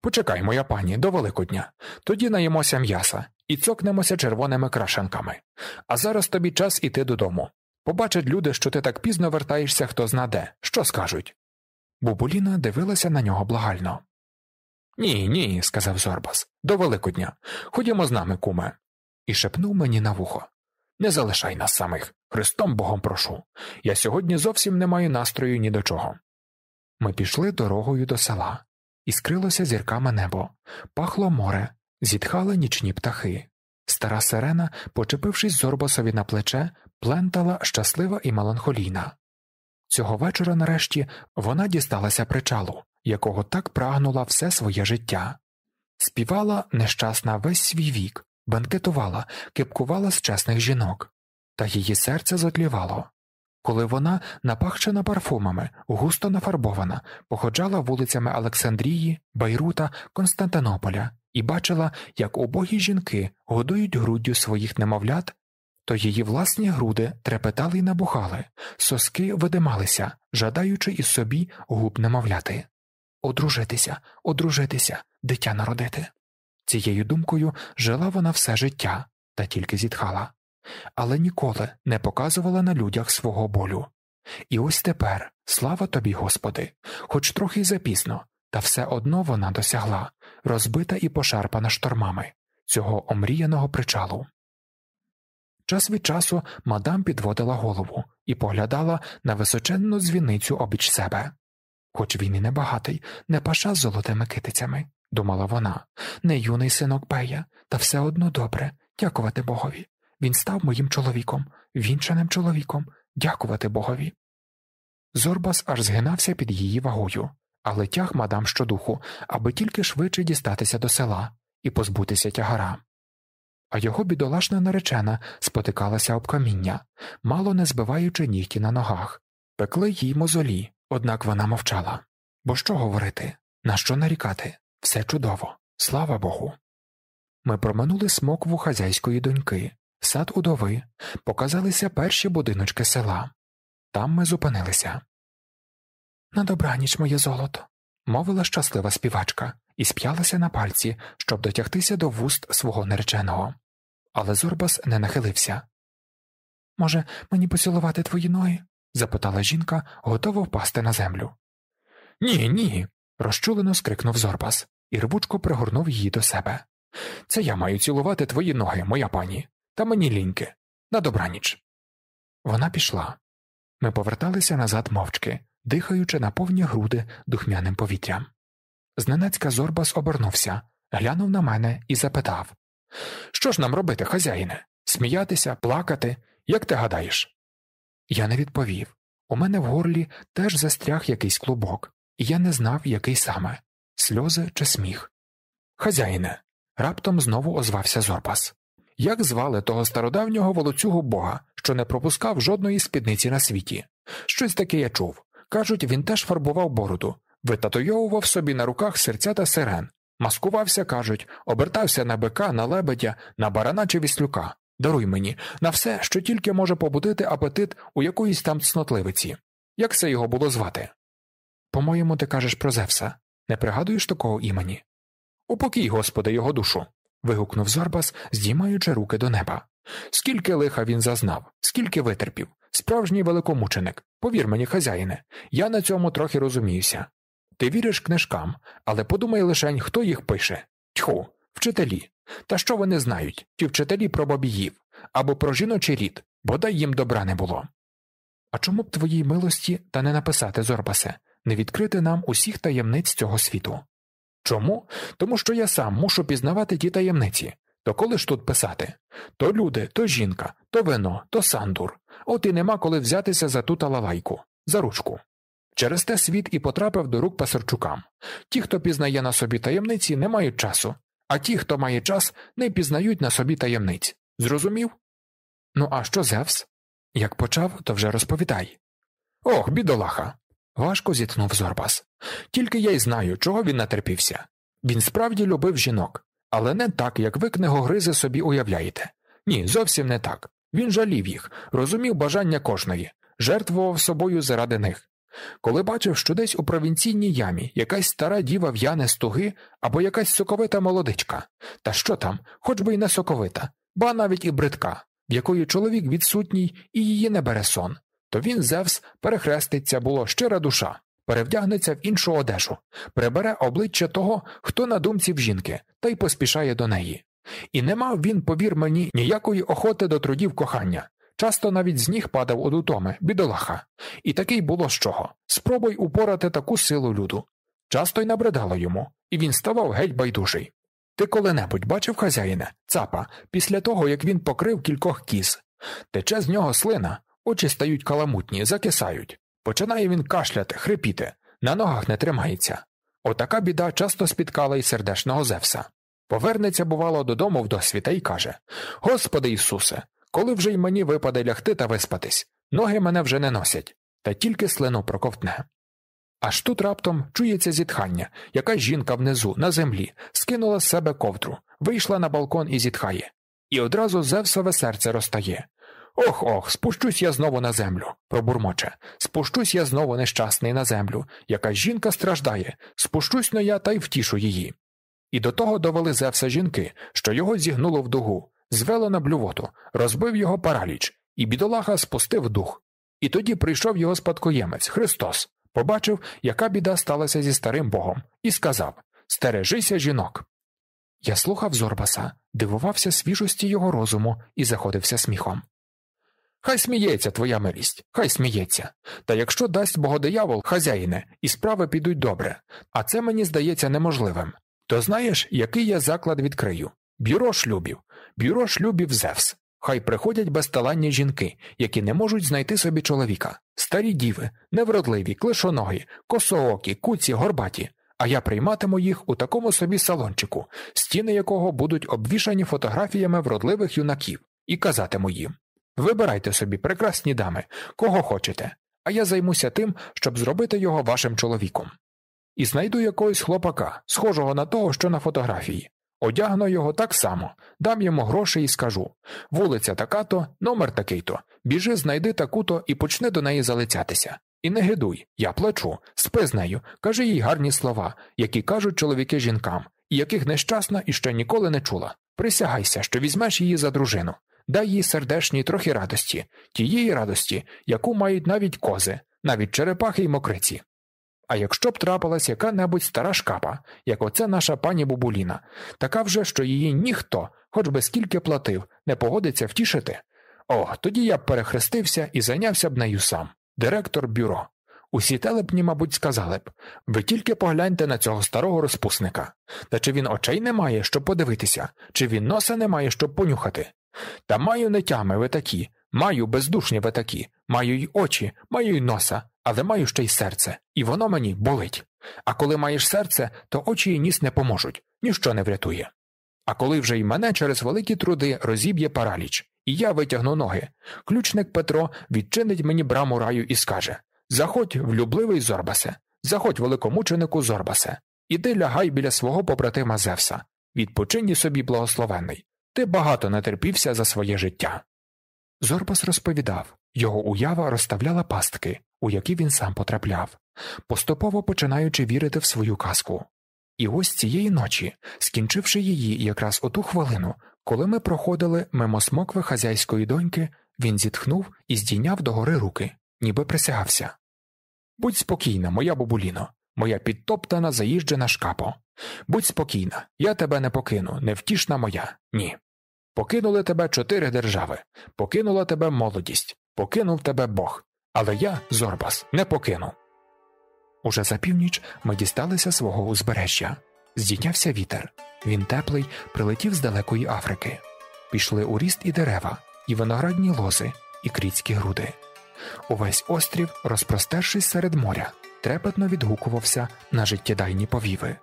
Почекай, моя пані, до Великодня. Тоді наїмося м'яса і цокнемося червоними крашенками. А зараз тобі час іти додому. Побачать люди, що ти так пізно вертаєшся, хто зна де. Що скажуть? Бубуліна дивилася на нього благально. Ні, ні, сказав Зорбас. До Великодня. Ходімо з нами, куме. І шепнув мені на вухо. Не залишай нас самих. Христом Богом прошу. Я сьогодні зовсім не маю настрою ні до чого. Ми пішли дорогою до села, іскрилося зірками небо, пахло море, зітхали нічні птахи. Стара сирена, почепившись Зорбасові на плече, плентала щаслива і меланхолійна. Цього вечора, нарешті, вона дісталася причалу, якого так прагнула все своє життя. Співала нещасна весь свій вік, бенкетувала, кипкувала з чесних жінок, та її серце затлівало коли вона, напахчена парфумами, густо нафарбована, походжала вулицями Олександрії, Байрута, Константинополя і бачила, як убогі жінки годують груддю своїх немовлят, то її власні груди трепетали й набухали, соски видималися, жадаючи із собі губ немовляти. Одружитися, одружитися, дитя народити. Цією думкою жила вона все життя та тільки зітхала але ніколи не показувала на людях свого болю. І ось тепер, слава тобі, Господи, хоч трохи й запізно, та все одно вона досягла, розбита і пошарпана штормами, цього омріяного причалу. Час від часу мадам підводила голову і поглядала на височенну дзвіницю обіч себе. Хоч він і небагатий, не паша з золотими китицями, думала вона, не юний синок Бея, та все одно добре, дякувати богові, він став моїм чоловіком, вінчаним чоловіком, дякувати богові. Зорбас аж згинався під її вагою, але тяг мадам щодуху, аби тільки швидше дістатися до села і позбутися тягара. А його бідолашна наречена спотикалася об каміння, мало не збиваючи нігті на ногах, пекли їй мозолі, однак вона мовчала. Бо що говорити, на що нарікати? Все чудово, слава Богу. Ми проминули смокву хазяйської доньки, сад удови, показалися перші будиночки села. Там ми зупинилися. На добраніч, моє золото, мовила щаслива співачка і сп'ялася на пальці, щоб дотягтися до вуст свого нареченого. Але Зорбас не нахилився. Може, мені поцілувати твої ноги? запитала жінка, готова впасти на землю. Ні, ні. розчулено скрикнув Зорбас і рвучко пригорнув її до себе. Це я маю цілувати твої ноги, моя пані та мені ліньки. На добраніч. Вона пішла. Ми поверталися назад мовчки, дихаючи на повні груди духмяним повітрям. Зненацька Зорбас обернувся, глянув на мене і запитав Що ж нам робити, хазяїне? Сміятися, плакати, як ти гадаєш? Я не відповів. У мене в горлі теж застряг якийсь клубок, і я не знав, який саме сльози чи сміх. Хазяїне, раптом знову озвався Зорбас як звали того стародавнього волоцюгу бога, що не пропускав жодної спідниці на світі. Щось таке я чув. Кажуть, він теж фарбував бороду, витатуйовував собі на руках серця та сирен, маскувався, кажуть, обертався на бика, на лебедя, на барана чи віслюка. Даруй мені на все, що тільки може побудити апетит у якоїсь там цнотливиці. Як це його було звати? По моєму, ти кажеш про Зевса не пригадуєш такого імені? Упокій, Господи, його душу вигукнув Зорбас, здіймаючи руки до неба. Скільки лиха він зазнав, скільки витерпів, справжній великомученик. Повір мені, хазяїне, я на цьому трохи розуміюся. Ти віриш книжкам, але подумай лишень, хто їх пише тьху, вчителі. Та що вони знають, ті вчителі про бабіїв або про жіночий рід, бодай їм добра не було. А чому б твоїй милості та не написати, Зорбасе, не відкрити нам усіх таємниць цього світу? Чому? Тому що я сам мушу пізнавати ті таємниці. То коли ж тут писати? То люди, то жінка, то вино, то сандур. От і нема коли взятися за ту талалайку. за ручку. Через те світ і потрапив до рук пасарчукам. Ті, хто пізнає на собі таємниці, не мають часу, а ті, хто має час, не пізнають на собі таємниць. Зрозумів? Ну, а що Зевс? Як почав, то вже розповідай. Ох, бідолаха. Важко зітхнув Зорбас. Тільки я й знаю, чого він натерпівся. Він справді любив жінок, але не так, як ви книгогризи собі уявляєте. Ні, зовсім не так. Він жалів їх, розумів бажання кожної, жертвував собою заради них. Коли бачив, що десь у провінційній ямі якась стара діва в'яне стуги або якась соковита молодичка, та що там, хоч би й не соковита, ба навіть і бридка, в якої чоловік відсутній і її не бере сон, то він Зевс перехреститься було щира душа, перевдягнеться в іншу одежу, прибере обличчя того, хто на думці в жінки, та й поспішає до неї. І не мав він, повір мені, ніякої охоти до трудів кохання. Часто навіть з ніг падав од утоми, бідолаха, і такий було з чого спробуй упорати таку силу люду. Часто й набридало йому, і він ставав геть байдужий. Ти коли-небудь бачив хазяїна, цапа, після того як він покрив кількох кіз. Тече з нього слина, очі стають каламутні, закисають. Починає він кашляти, хрипіти, на ногах не тримається. Отака біда часто спіткала й сердешного Зевса. Повернеться, бувало, додому в досвіта і каже Господи Ісусе, коли вже й мені випаде лягти та виспатись, ноги мене вже не носять, та тільки слину проковтне. Аж тут раптом чується зітхання, яка жінка внизу, на землі, скинула з себе ковдру, вийшла на балкон і зітхає. І одразу Зевсове серце розтає. Ох ох, спущусь я знову на землю, пробурмоче. Спущусь я знову нещасний на землю. Яка жінка страждає, спущусь но я та й втішу її. І до того довели Зевса жінки, що його зігнуло в дугу, звело на блювоту, розбив його параліч, і бідолаха спустив дух. І тоді прийшов його спадкоємець Христос, побачив, яка біда сталася зі старим богом, і сказав Стережися жінок. Я слухав Зорбаса, дивувався свіжості його розуму і заходився сміхом. Хай сміється твоя милість, хай сміється. Та якщо дасть богодиявол, хазяїне, і справи підуть добре, а це мені здається неможливим. То знаєш, який я заклад відкрию? Бюро шлюбів, бюро шлюбів Зевс. Хай приходять безталанні жінки, які не можуть знайти собі чоловіка, старі діви, невродливі, клишоногі, косоокі, куці, горбаті. А я прийматиму їх у такому собі салончику, стіни якого будуть обвішані фотографіями вродливих юнаків, і казатиму їм Вибирайте собі, прекрасні дами, кого хочете, а я займуся тим, щоб зробити його вашим чоловіком. І знайду якогось хлопака, схожого на того, що на фотографії. Одягну його так само, дам йому гроші і скажу вулиця така то, номер такий то, біжи, знайди таку то і почни до неї залицятися. І не гидуй, я плачу, спи з нею, кажи їй гарні слова, які кажуть чоловіки жінкам, і яких нещасна і ще ніколи не чула. Присягайся, що візьмеш її за дружину дай їй сердешній трохи радості, тієї радості, яку мають навіть кози, навіть черепахи й мокриці. А якщо б трапилась яка небудь стара шкапа, як оце наша пані Бубуліна, така вже, що її ніхто, хоч би скільки платив, не погодиться втішити. О, тоді я б перехрестився і зайнявся б нею сам, директор бюро. Усі телепні, мабуть, сказали б ви тільки погляньте на цього старого розпусника. Та чи він очей не має, щоб подивитися, чи він носа не має, щоб понюхати, та маю не тями ви такі, маю бездушні ви такі, маю й очі, маю й носа, але маю ще й серце, і воно мені болить. А коли маєш серце, то очі і ніс не поможуть, ніщо не врятує. А коли вже й мене через великі труди розіб'є параліч, і я витягну ноги, ключник Петро відчинить мені браму раю і скаже Заходь, влюбливий Зорбасе, заходь, великомученику Зорбасе, іди лягай біля свого побратима Зевса, відпочинь собі благословений, ти багато натерпівся за своє життя. Зорбас розповідав його уява розставляла пастки, у які він сам потрапляв, поступово починаючи вірити в свою казку. І ось цієї ночі, скінчивши її якраз у ту хвилину, коли ми проходили мимо смокви хазяйської доньки, він зітхнув і здійняв догори руки, ніби присягався. Будь спокійна, моя бабуліно, моя підтоптана, заїжджена шкапо. Будь спокійна, я тебе не покину, невтішна моя, ні. Покинули тебе чотири держави, покинула тебе молодість, покинув тебе Бог. Але я, Зорбас, не покину. Уже за північ ми дісталися свого узбережжя. Здійнявся вітер. Він теплий, прилетів з далекої Африки. Пішли у ріст і дерева, і виноградні лози, і кріцькі груди. Увесь острів, розпростершись серед моря, трепетно відгукувався на життєдайні повіви.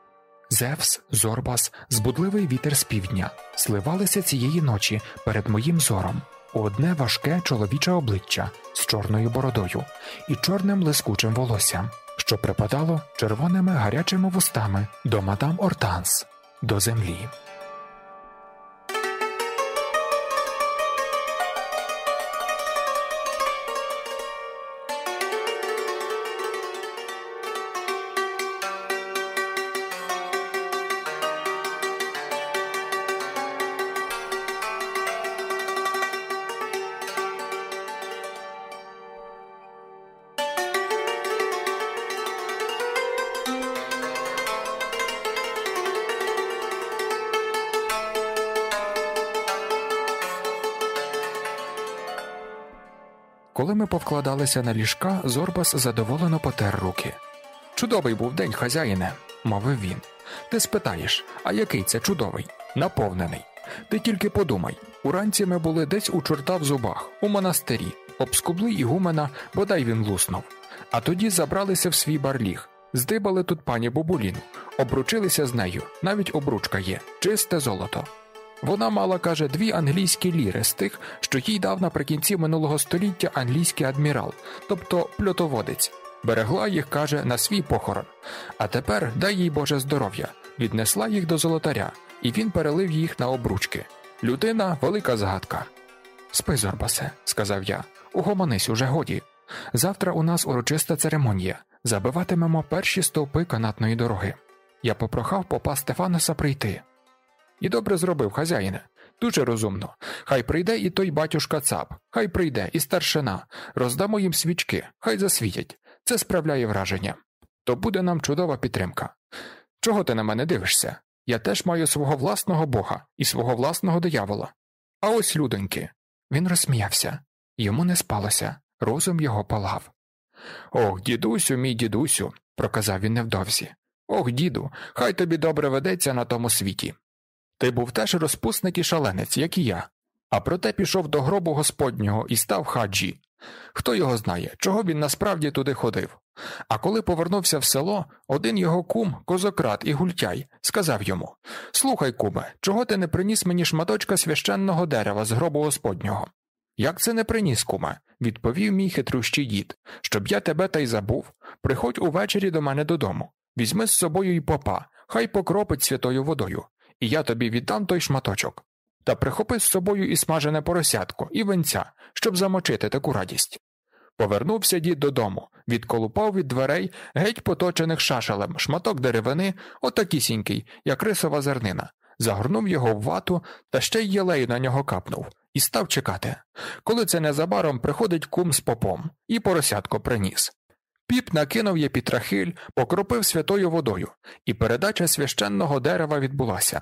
Зевс, Зорбас, збудливий вітер з півдня сливалися цієї ночі перед моїм зором у одне важке чоловіче обличчя з чорною бородою і чорним лискучим волоссям, що припадало червоними гарячими вустами до мадам Ортанс, до землі. повкладалися на ліжка, Зорбас задоволено потер руки. Чудовий був день, хазяїне, мовив він. Ти спитаєш, а який це чудовий? Наповнений. Ти тільки подумай уранці ми були десь у чорта в зубах, у монастирі, обскубли ігумена, бодай він луснув. А тоді забралися в свій барліг, здибали тут пані Бобуліну, обручилися з нею, навіть обручка є, чисте золото. Вона мала, каже, дві англійські ліри з тих, що їй дав наприкінці минулого століття англійський адмірал, тобто пльотоводець, берегла їх, каже, на свій похорон. А тепер дай їй Боже здоров'я, віднесла їх до золотаря, і він перелив їх на обручки. Людина велика згадка. Спи, Зорбасе, сказав я, угомонись уже годі. Завтра у нас урочиста церемонія. Забиватимемо перші стовпи канатної дороги. Я попрохав попа Стефанеса прийти. І добре зробив хазяїне. Дуже розумно. Хай прийде і той батюшка цап, хай прийде і старшина, роздамо їм свічки, хай засвітять. Це справляє враження. То буде нам чудова підтримка. Чого ти на мене дивишся? Я теж маю свого власного бога і свого власного диявола. А ось людоньки. Він розсміявся, йому не спалося, розум його палав. Ох, дідусю, мій дідусю, проказав він невдовзі. Ох, діду, хай тобі добре ведеться на тому світі. Ти був теж розпусник і шаленець, як і я, а проте пішов до гробу Господнього і став хаджі. Хто його знає, чого він насправді туди ходив. А коли повернувся в село, один його кум, козократ і гультяй, сказав йому Слухай, куме, чого ти не приніс мені шматочка священного дерева з гробу Господнього? Як це не приніс, куме, відповів мій хитрущий дід, щоб я тебе та й забув. Приходь увечері до мене додому. Візьми з собою й попа, хай покропить святою водою, і я тобі віддам той шматочок. Та прихопи з собою і смажене поросятко, і венця, щоб замочити таку радість. Повернувся дід додому, відколупав від дверей геть поточених шашелем шматок деревини, отакісінький, як рисова зернина, загорнув його в вату та ще й єлею на нього капнув, і став чекати. Коли це незабаром приходить кум з попом, і поросятко приніс. Піп накинув її під трахиль, покропив святою водою, і передача священного дерева відбулася.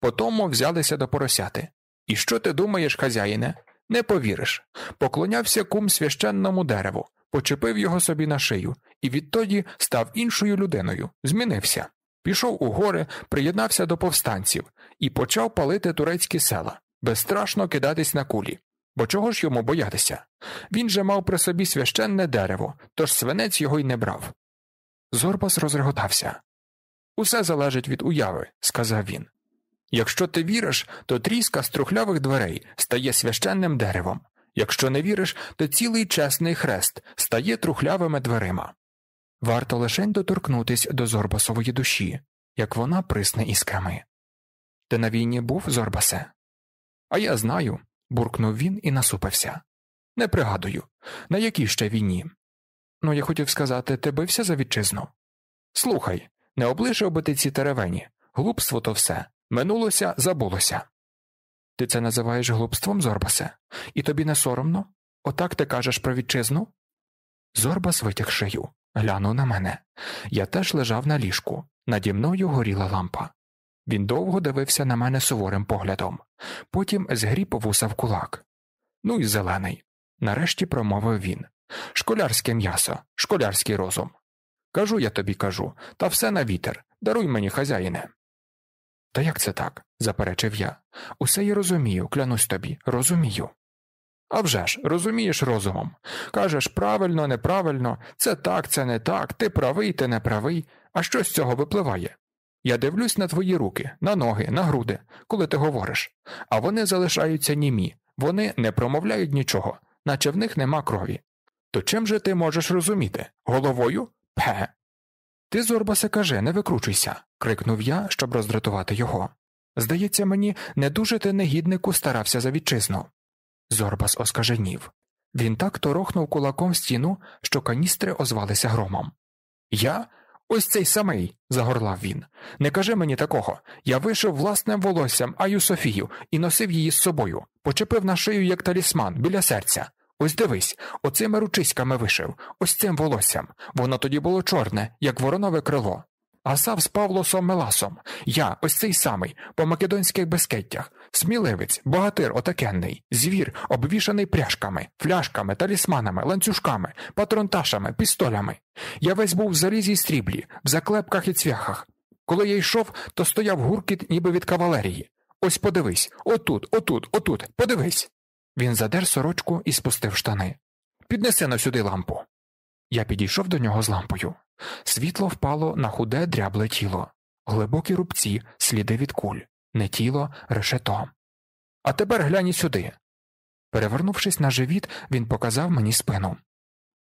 Потому взялися до поросяти. І що ти думаєш, хазяїне? Не повіриш. Поклонявся кум священному дереву, почепив його собі на шию, і відтоді став іншою людиною, змінився. Пішов у гори, приєднався до повстанців і почав палити турецькі села, безстрашно кидатись на кулі. Бо чого ж йому боятися? Він же мав при собі священне дерево, тож свинець його й не брав. Зорбас розреготався. Усе залежить від уяви, сказав він. Якщо ти віриш, то тріска з трухлявих дверей стає священним деревом, якщо не віриш, то цілий чесний хрест стає трухлявими дверима. Варто лишень доторкнутись до Зорбасової душі, як вона присне іскрами. Ти на війні був, Зорбасе? А я знаю, буркнув він і насупився. Не пригадую, на якій ще війні. Ну, я хотів сказати, ти бився за вітчизну? Слухай, не облишив би ти ці теревені. Глупство то все. Минулося, забулося. Ти це називаєш глупством, Зорбасе, і тобі не соромно? Отак ти кажеш про вітчизну? Зорбас витяг шию, глянув на мене. Я теж лежав на ліжку, наді мною горіла лампа. Він довго дивився на мене суворим поглядом, потім згріб вуса в кулак. Ну і зелений. Нарешті промовив він Школярське м'ясо, школярський розум. Кажу я тобі кажу, та все на вітер. Даруй мені, хазяїне. Та як це так? заперечив я. Усе я розумію, клянусь тобі, розумію. «А вже ж, розумієш розумом. Кажеш правильно, неправильно, це так, це не так, ти правий, ти не правий. А що з цього випливає? Я дивлюсь на твої руки, на ноги, на груди, коли ти говориш, а вони залишаються німі, вони не промовляють нічого, наче в них нема крові. То чим же ти можеш розуміти? Головою? Пе. Ти, Зорбасе, каже, не викручуйся. крикнув я, щоб роздратувати його. Здається, мені не дуже ти негіднику старався за вітчизну. Зорбас оскаженів. Він так торохнув кулаком в стіну, що каністри озвалися громом. Я Ось цей самий, загорлав він. Не кажи мені такого. Я вишив власним волоссям Аю Софію і носив її з собою, почепив на шию як талісман біля серця. Ось дивись, оцими ручиськами вишив, ось цим волоссям. Воно тоді було чорне, як воронове крило. Гасав з Павлосом Меласом, я, ось цей самий, по македонських безкеттях, сміливець, богатир отакенний, звір, обвішаний пряжками, фляшками, талісманами, ланцюжками, патронташами, пістолями. Я весь був в залізі й стріблі, в заклепках і цвяхах. Коли я йшов, то стояв гуркіт, ніби від кавалерії. Ось подивись отут, отут, отут, подивись. Він задер сорочку і спустив штани. Піднеси на сюди лампу. Я підійшов до нього з лампою. Світло впало на худе дрябле тіло, глибокі рубці, сліди від куль, не тіло решето. А тепер глянь сюди. Перевернувшись на живіт, він показав мені спину.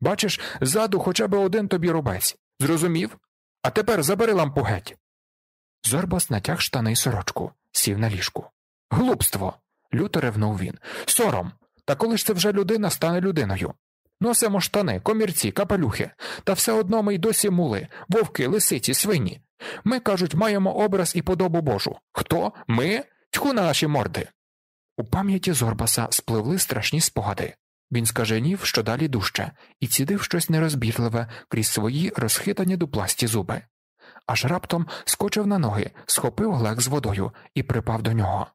Бачиш, ззаду хоча б один тобі рубець. Зрозумів? А тепер забери лампу геть. Зорбас натяг штани й сорочку, сів на ліжку. Глупство. люто ревнув він. Сором. Та коли ж це вже людина стане людиною? Носимо штани, комірці, капелюхи, та все одно ми й досі мули, вовки, лисиці, свині. Ми, кажуть, маємо образ і подобу Божу. Хто? Ми? Тьху на наші морди. У пам'яті Зорбаса спливли страшні спогади. Він скаженів, що далі дужче, і цідив щось нерозбірливе крізь свої розхитані дупласті зуби. Аж раптом скочив на ноги, схопив глек з водою і припав до нього.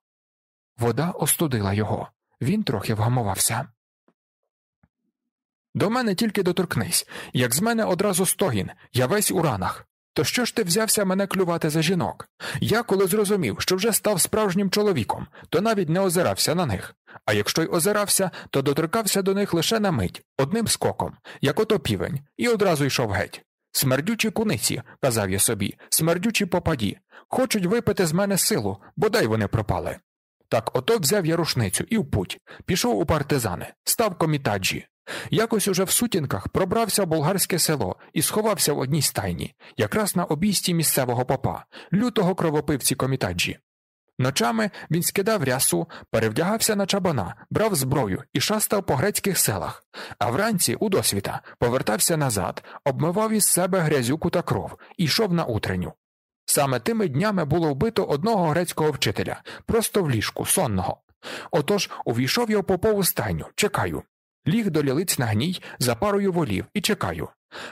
Вода остудила його, він трохи вгамувався. До мене тільки доторкнись, як з мене одразу стогін, я весь у ранах. То що ж ти взявся мене клювати за жінок? Я, коли зрозумів, що вже став справжнім чоловіком, то навіть не озирався на них. А якщо й озирався, то доторкався до них лише на мить, одним скоком, як ото півень, і одразу йшов геть. Смердючі куниці, казав я собі, смердючі попаді, хочуть випити з мене силу, бодай вони пропали. Так ото взяв я рушницю і в путь, пішов у партизани, став комітаджі. Якось уже в сутінках пробрався в болгарське село і сховався в одній стайні, якраз на обійсті місцевого попа, лютого кровопивці комітаджі. Ночами він скидав рясу, перевдягався на чабана, брав зброю і шастав по грецьких селах, а вранці у досвіта повертався назад, обмивав із себе грязюку та кров і йшов на утреню. Саме тими днями було вбито одного грецького вчителя, просто в ліжку, сонного. Отож увійшов я в попову стайню, чекаю. Ліг до лілиць на гній за парою волів і чекаю.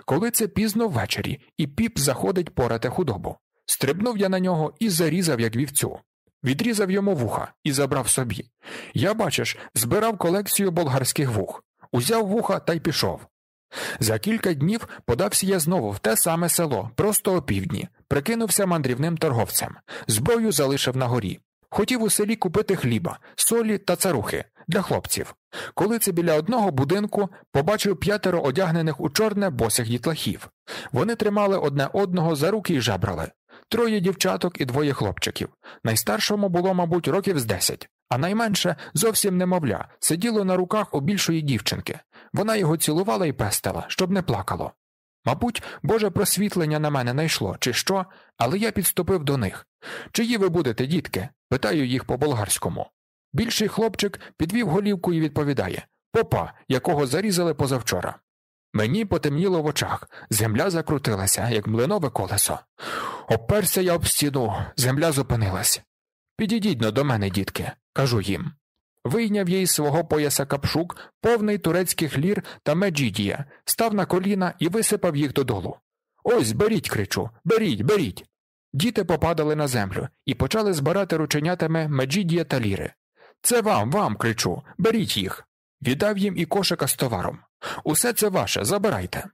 Коли це пізно ввечері, і піп заходить порати худобу. Стрибнув я на нього і зарізав, як вівцю. Відрізав йому вуха і забрав собі. Я, бачиш, збирав колекцію болгарських вух, узяв вуха та й пішов. За кілька днів подався я знову в те саме село, просто опівдні, прикинувся мандрівним торговцем, зброю залишив на горі, Хотів у селі купити хліба, солі та царухи для хлопців. Коли це біля одного будинку побачив п'ятеро одягнених у чорне босих дітлахів. Вони тримали одне одного за руки і жебрали троє дівчаток і двоє хлопчиків. Найстаршому було, мабуть, років з десять, а найменше зовсім немовля, сиділо на руках у більшої дівчинки. Вона його цілувала і пестила, щоб не плакало. Мабуть, Боже просвітлення на мене найшло, чи що, але я підступив до них. Чиї ви будете, дітки? питаю їх по болгарському. Більший хлопчик підвів голівку і відповідає Попа, якого зарізали позавчора. Мені потемніло в очах, земля закрутилася, як млинове колесо. Оперся я об стіну, земля зупинилась. Підійдіть до мене, дітки, кажу їм. Вийняв їй з свого пояса капшук, повний турецьких лір та меджідія, став на коліна і висипав їх додолу. Ось беріть, кричу, беріть, беріть. Діти попадали на землю і почали збирати рученятами меджідія та ліри. Це вам, вам, кричу, беріть їх. Віддав їм і кошика з товаром. Усе це ваше, забирайте.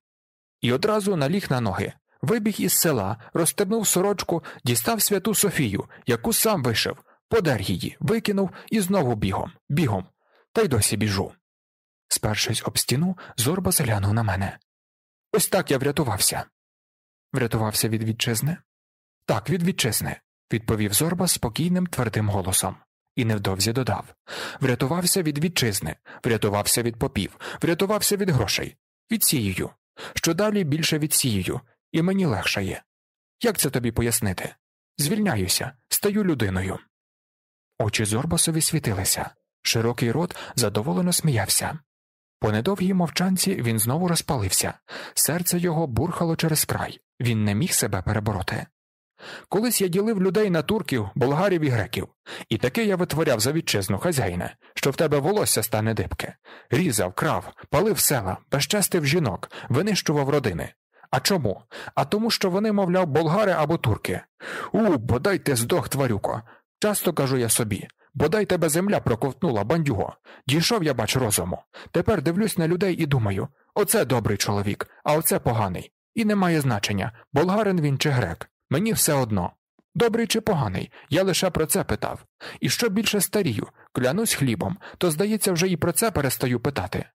І одразу наліг на ноги. Вибіг із села, розстебнув сорочку, дістав святу Софію, яку сам вишив, подер її, викинув і знову бігом, бігом, та й досі біжу. Спершись об стіну, зорба заглянув на мене. Ось так я врятувався. Врятувався від вітчизни? Так, від вітчизни, відповів зорба спокійним, твердим голосом, і невдовзі додав Врятувався від вітчизни, врятувався від попів, врятувався від грошей, від сією. Що далі більше від сією, і мені легше є. Як це тобі пояснити? Звільняюся, стаю людиною. Очі Зорбасові світилися, широкий рот задоволено сміявся. По недовгій мовчанці він знову розпалився, серце його бурхало через край, він не міг себе перебороти. Колись я ділив людей на турків, болгарів і греків, і таке я витворяв за вітчизну хазяїна, що в тебе волосся стане дибке. Різав, крав, палив села, безчестив жінок, винищував родини. А чому? А тому, що вони, мовляв, болгари або турки. У, бодайте здох, тварюко. Часто кажу я собі бодай тебе земля проковтнула, бандюго. Дійшов я, бач, розуму. Тепер дивлюсь на людей і думаю оце добрий чоловік, а оце поганий. І не має значення, болгарин він чи грек. Мені все одно. Добрий чи поганий, я лише про це питав. І що більше старію, клянусь хлібом, то, здається, вже і про це перестаю питати.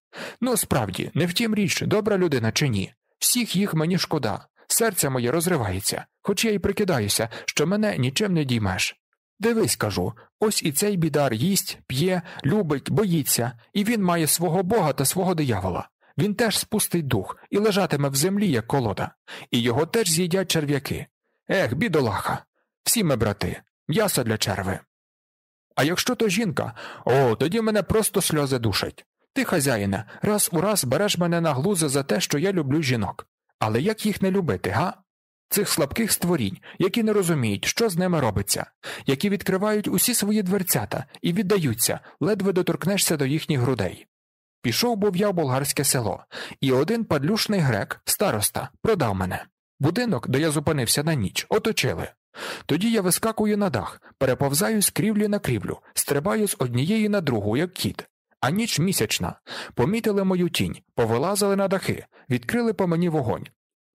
Ну, справді, не в тім річ, добра людина чи ні. Всіх їх мені шкода, серце моє розривається, хоч я і прикидаюся, що мене нічим не діймеш. Дивись, кажу, ось і цей бідар їсть, п'є, любить, боїться, і він має свого бога та свого диявола. Він теж спустить дух і лежатиме в землі, як колода, і його теж з'їдять черв'яки. Ех, бідолаха. Всі ми брати, м'ясо для черви. А якщо то жінка, о, тоді мене просто сльози душать. Ти, хазяїне, раз у раз береш мене на глузи за те, що я люблю жінок. Але як їх не любити, га? цих слабких створінь, які не розуміють, що з ними робиться, які відкривають усі свої дверцята і віддаються, ледве доторкнешся до їхніх грудей. Пішов був я в болгарське село, і один падлюшний грек, староста, продав мене. Будинок, де я зупинився на ніч, оточили. Тоді я вискакую на дах, переповзаю з крівлі на крівлю, стрибаю з однієї на другу, як кіт. А ніч місячна. Помітили мою тінь, повилазили на дахи, відкрили по мені вогонь,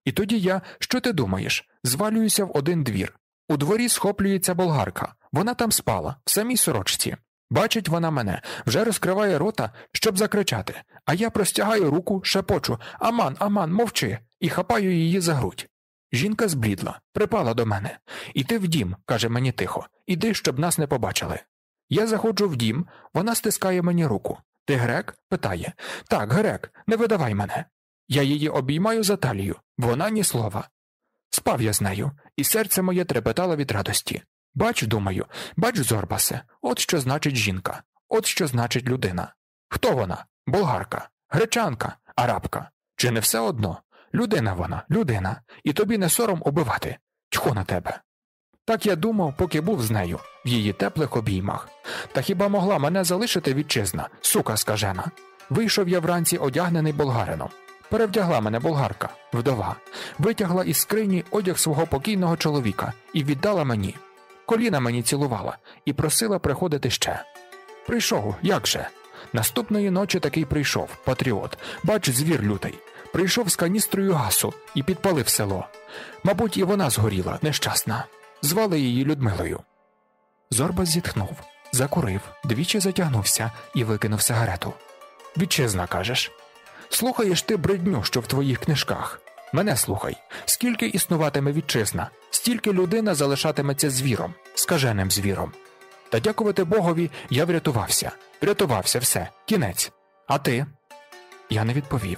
і тоді я, що ти думаєш, звалююся в один двір. У дворі схоплюється болгарка, вона там спала, в самій сорочці. Бачить вона мене, вже розкриває рота, щоб закричати, а я простягаю руку, шепочу Аман, аман, мовчи, і хапаю її за грудь. Жінка зблідла, припала до мене. Іди в дім, каже мені тихо, іди, щоб нас не побачили. Я заходжу в дім, вона стискає мені руку. Ти грек? питає. Так, грек, не видавай мене. Я її обіймаю за талію, вона ні слова. Спав я з нею, і серце моє трепетало від радості. Бач, думаю, бач, Зорбасе, от що значить жінка, от що значить людина. Хто вона? Болгарка, гречанка, арабка. Чи не все одно? Людина вона, людина, і тобі не сором убивати. Тьху на тебе. Так я думав, поки був з нею, в її теплих обіймах. Та хіба могла мене залишити вітчизна, сука скажена? Вийшов я вранці одягнений болгарином. Перевдягла мене болгарка, вдова, витягла із скрині одяг свого покійного чоловіка і віддала мені. Коліна мені цілувала і просила приходити ще. Прийшов, як же? Наступної ночі такий прийшов, патріот, бач, звір лютий. Прийшов з каністрою гасу і підпалив село. Мабуть, і вона згоріла, нещасна. Звали її Людмилою. Зорба зітхнув, закурив, двічі затягнувся і викинув сигарету. Вітчизна, кажеш. Слухаєш ти бредню, що в твоїх книжках. Мене слухай, скільки існуватиме вітчизна, стільки людина залишатиметься звіром, скаженим звіром. Та дякувати Богові, я врятувався, врятувався все, кінець. А ти? Я не відповів.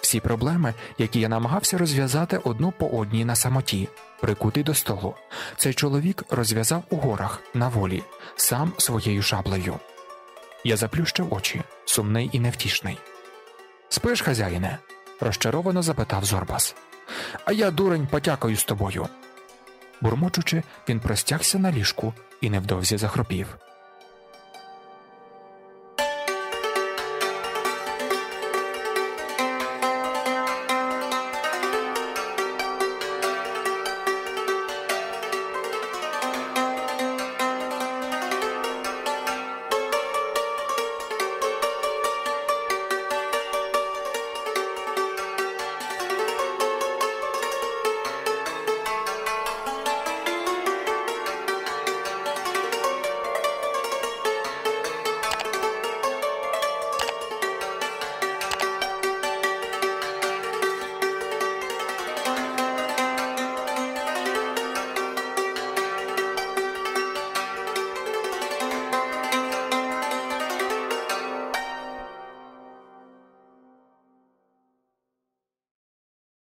Всі проблеми, які я намагався розв'язати одну по одній на самоті, прикутий до столу, цей чоловік розв'язав у горах на волі, сам своєю шаблею. Я заплющив очі, сумний і невтішний. Спиш, хазяїне? розчаровано запитав Зорбас. А я, дурень, потякаю з тобою. Бурмочучи, він простягся на ліжку і невдовзі захропів.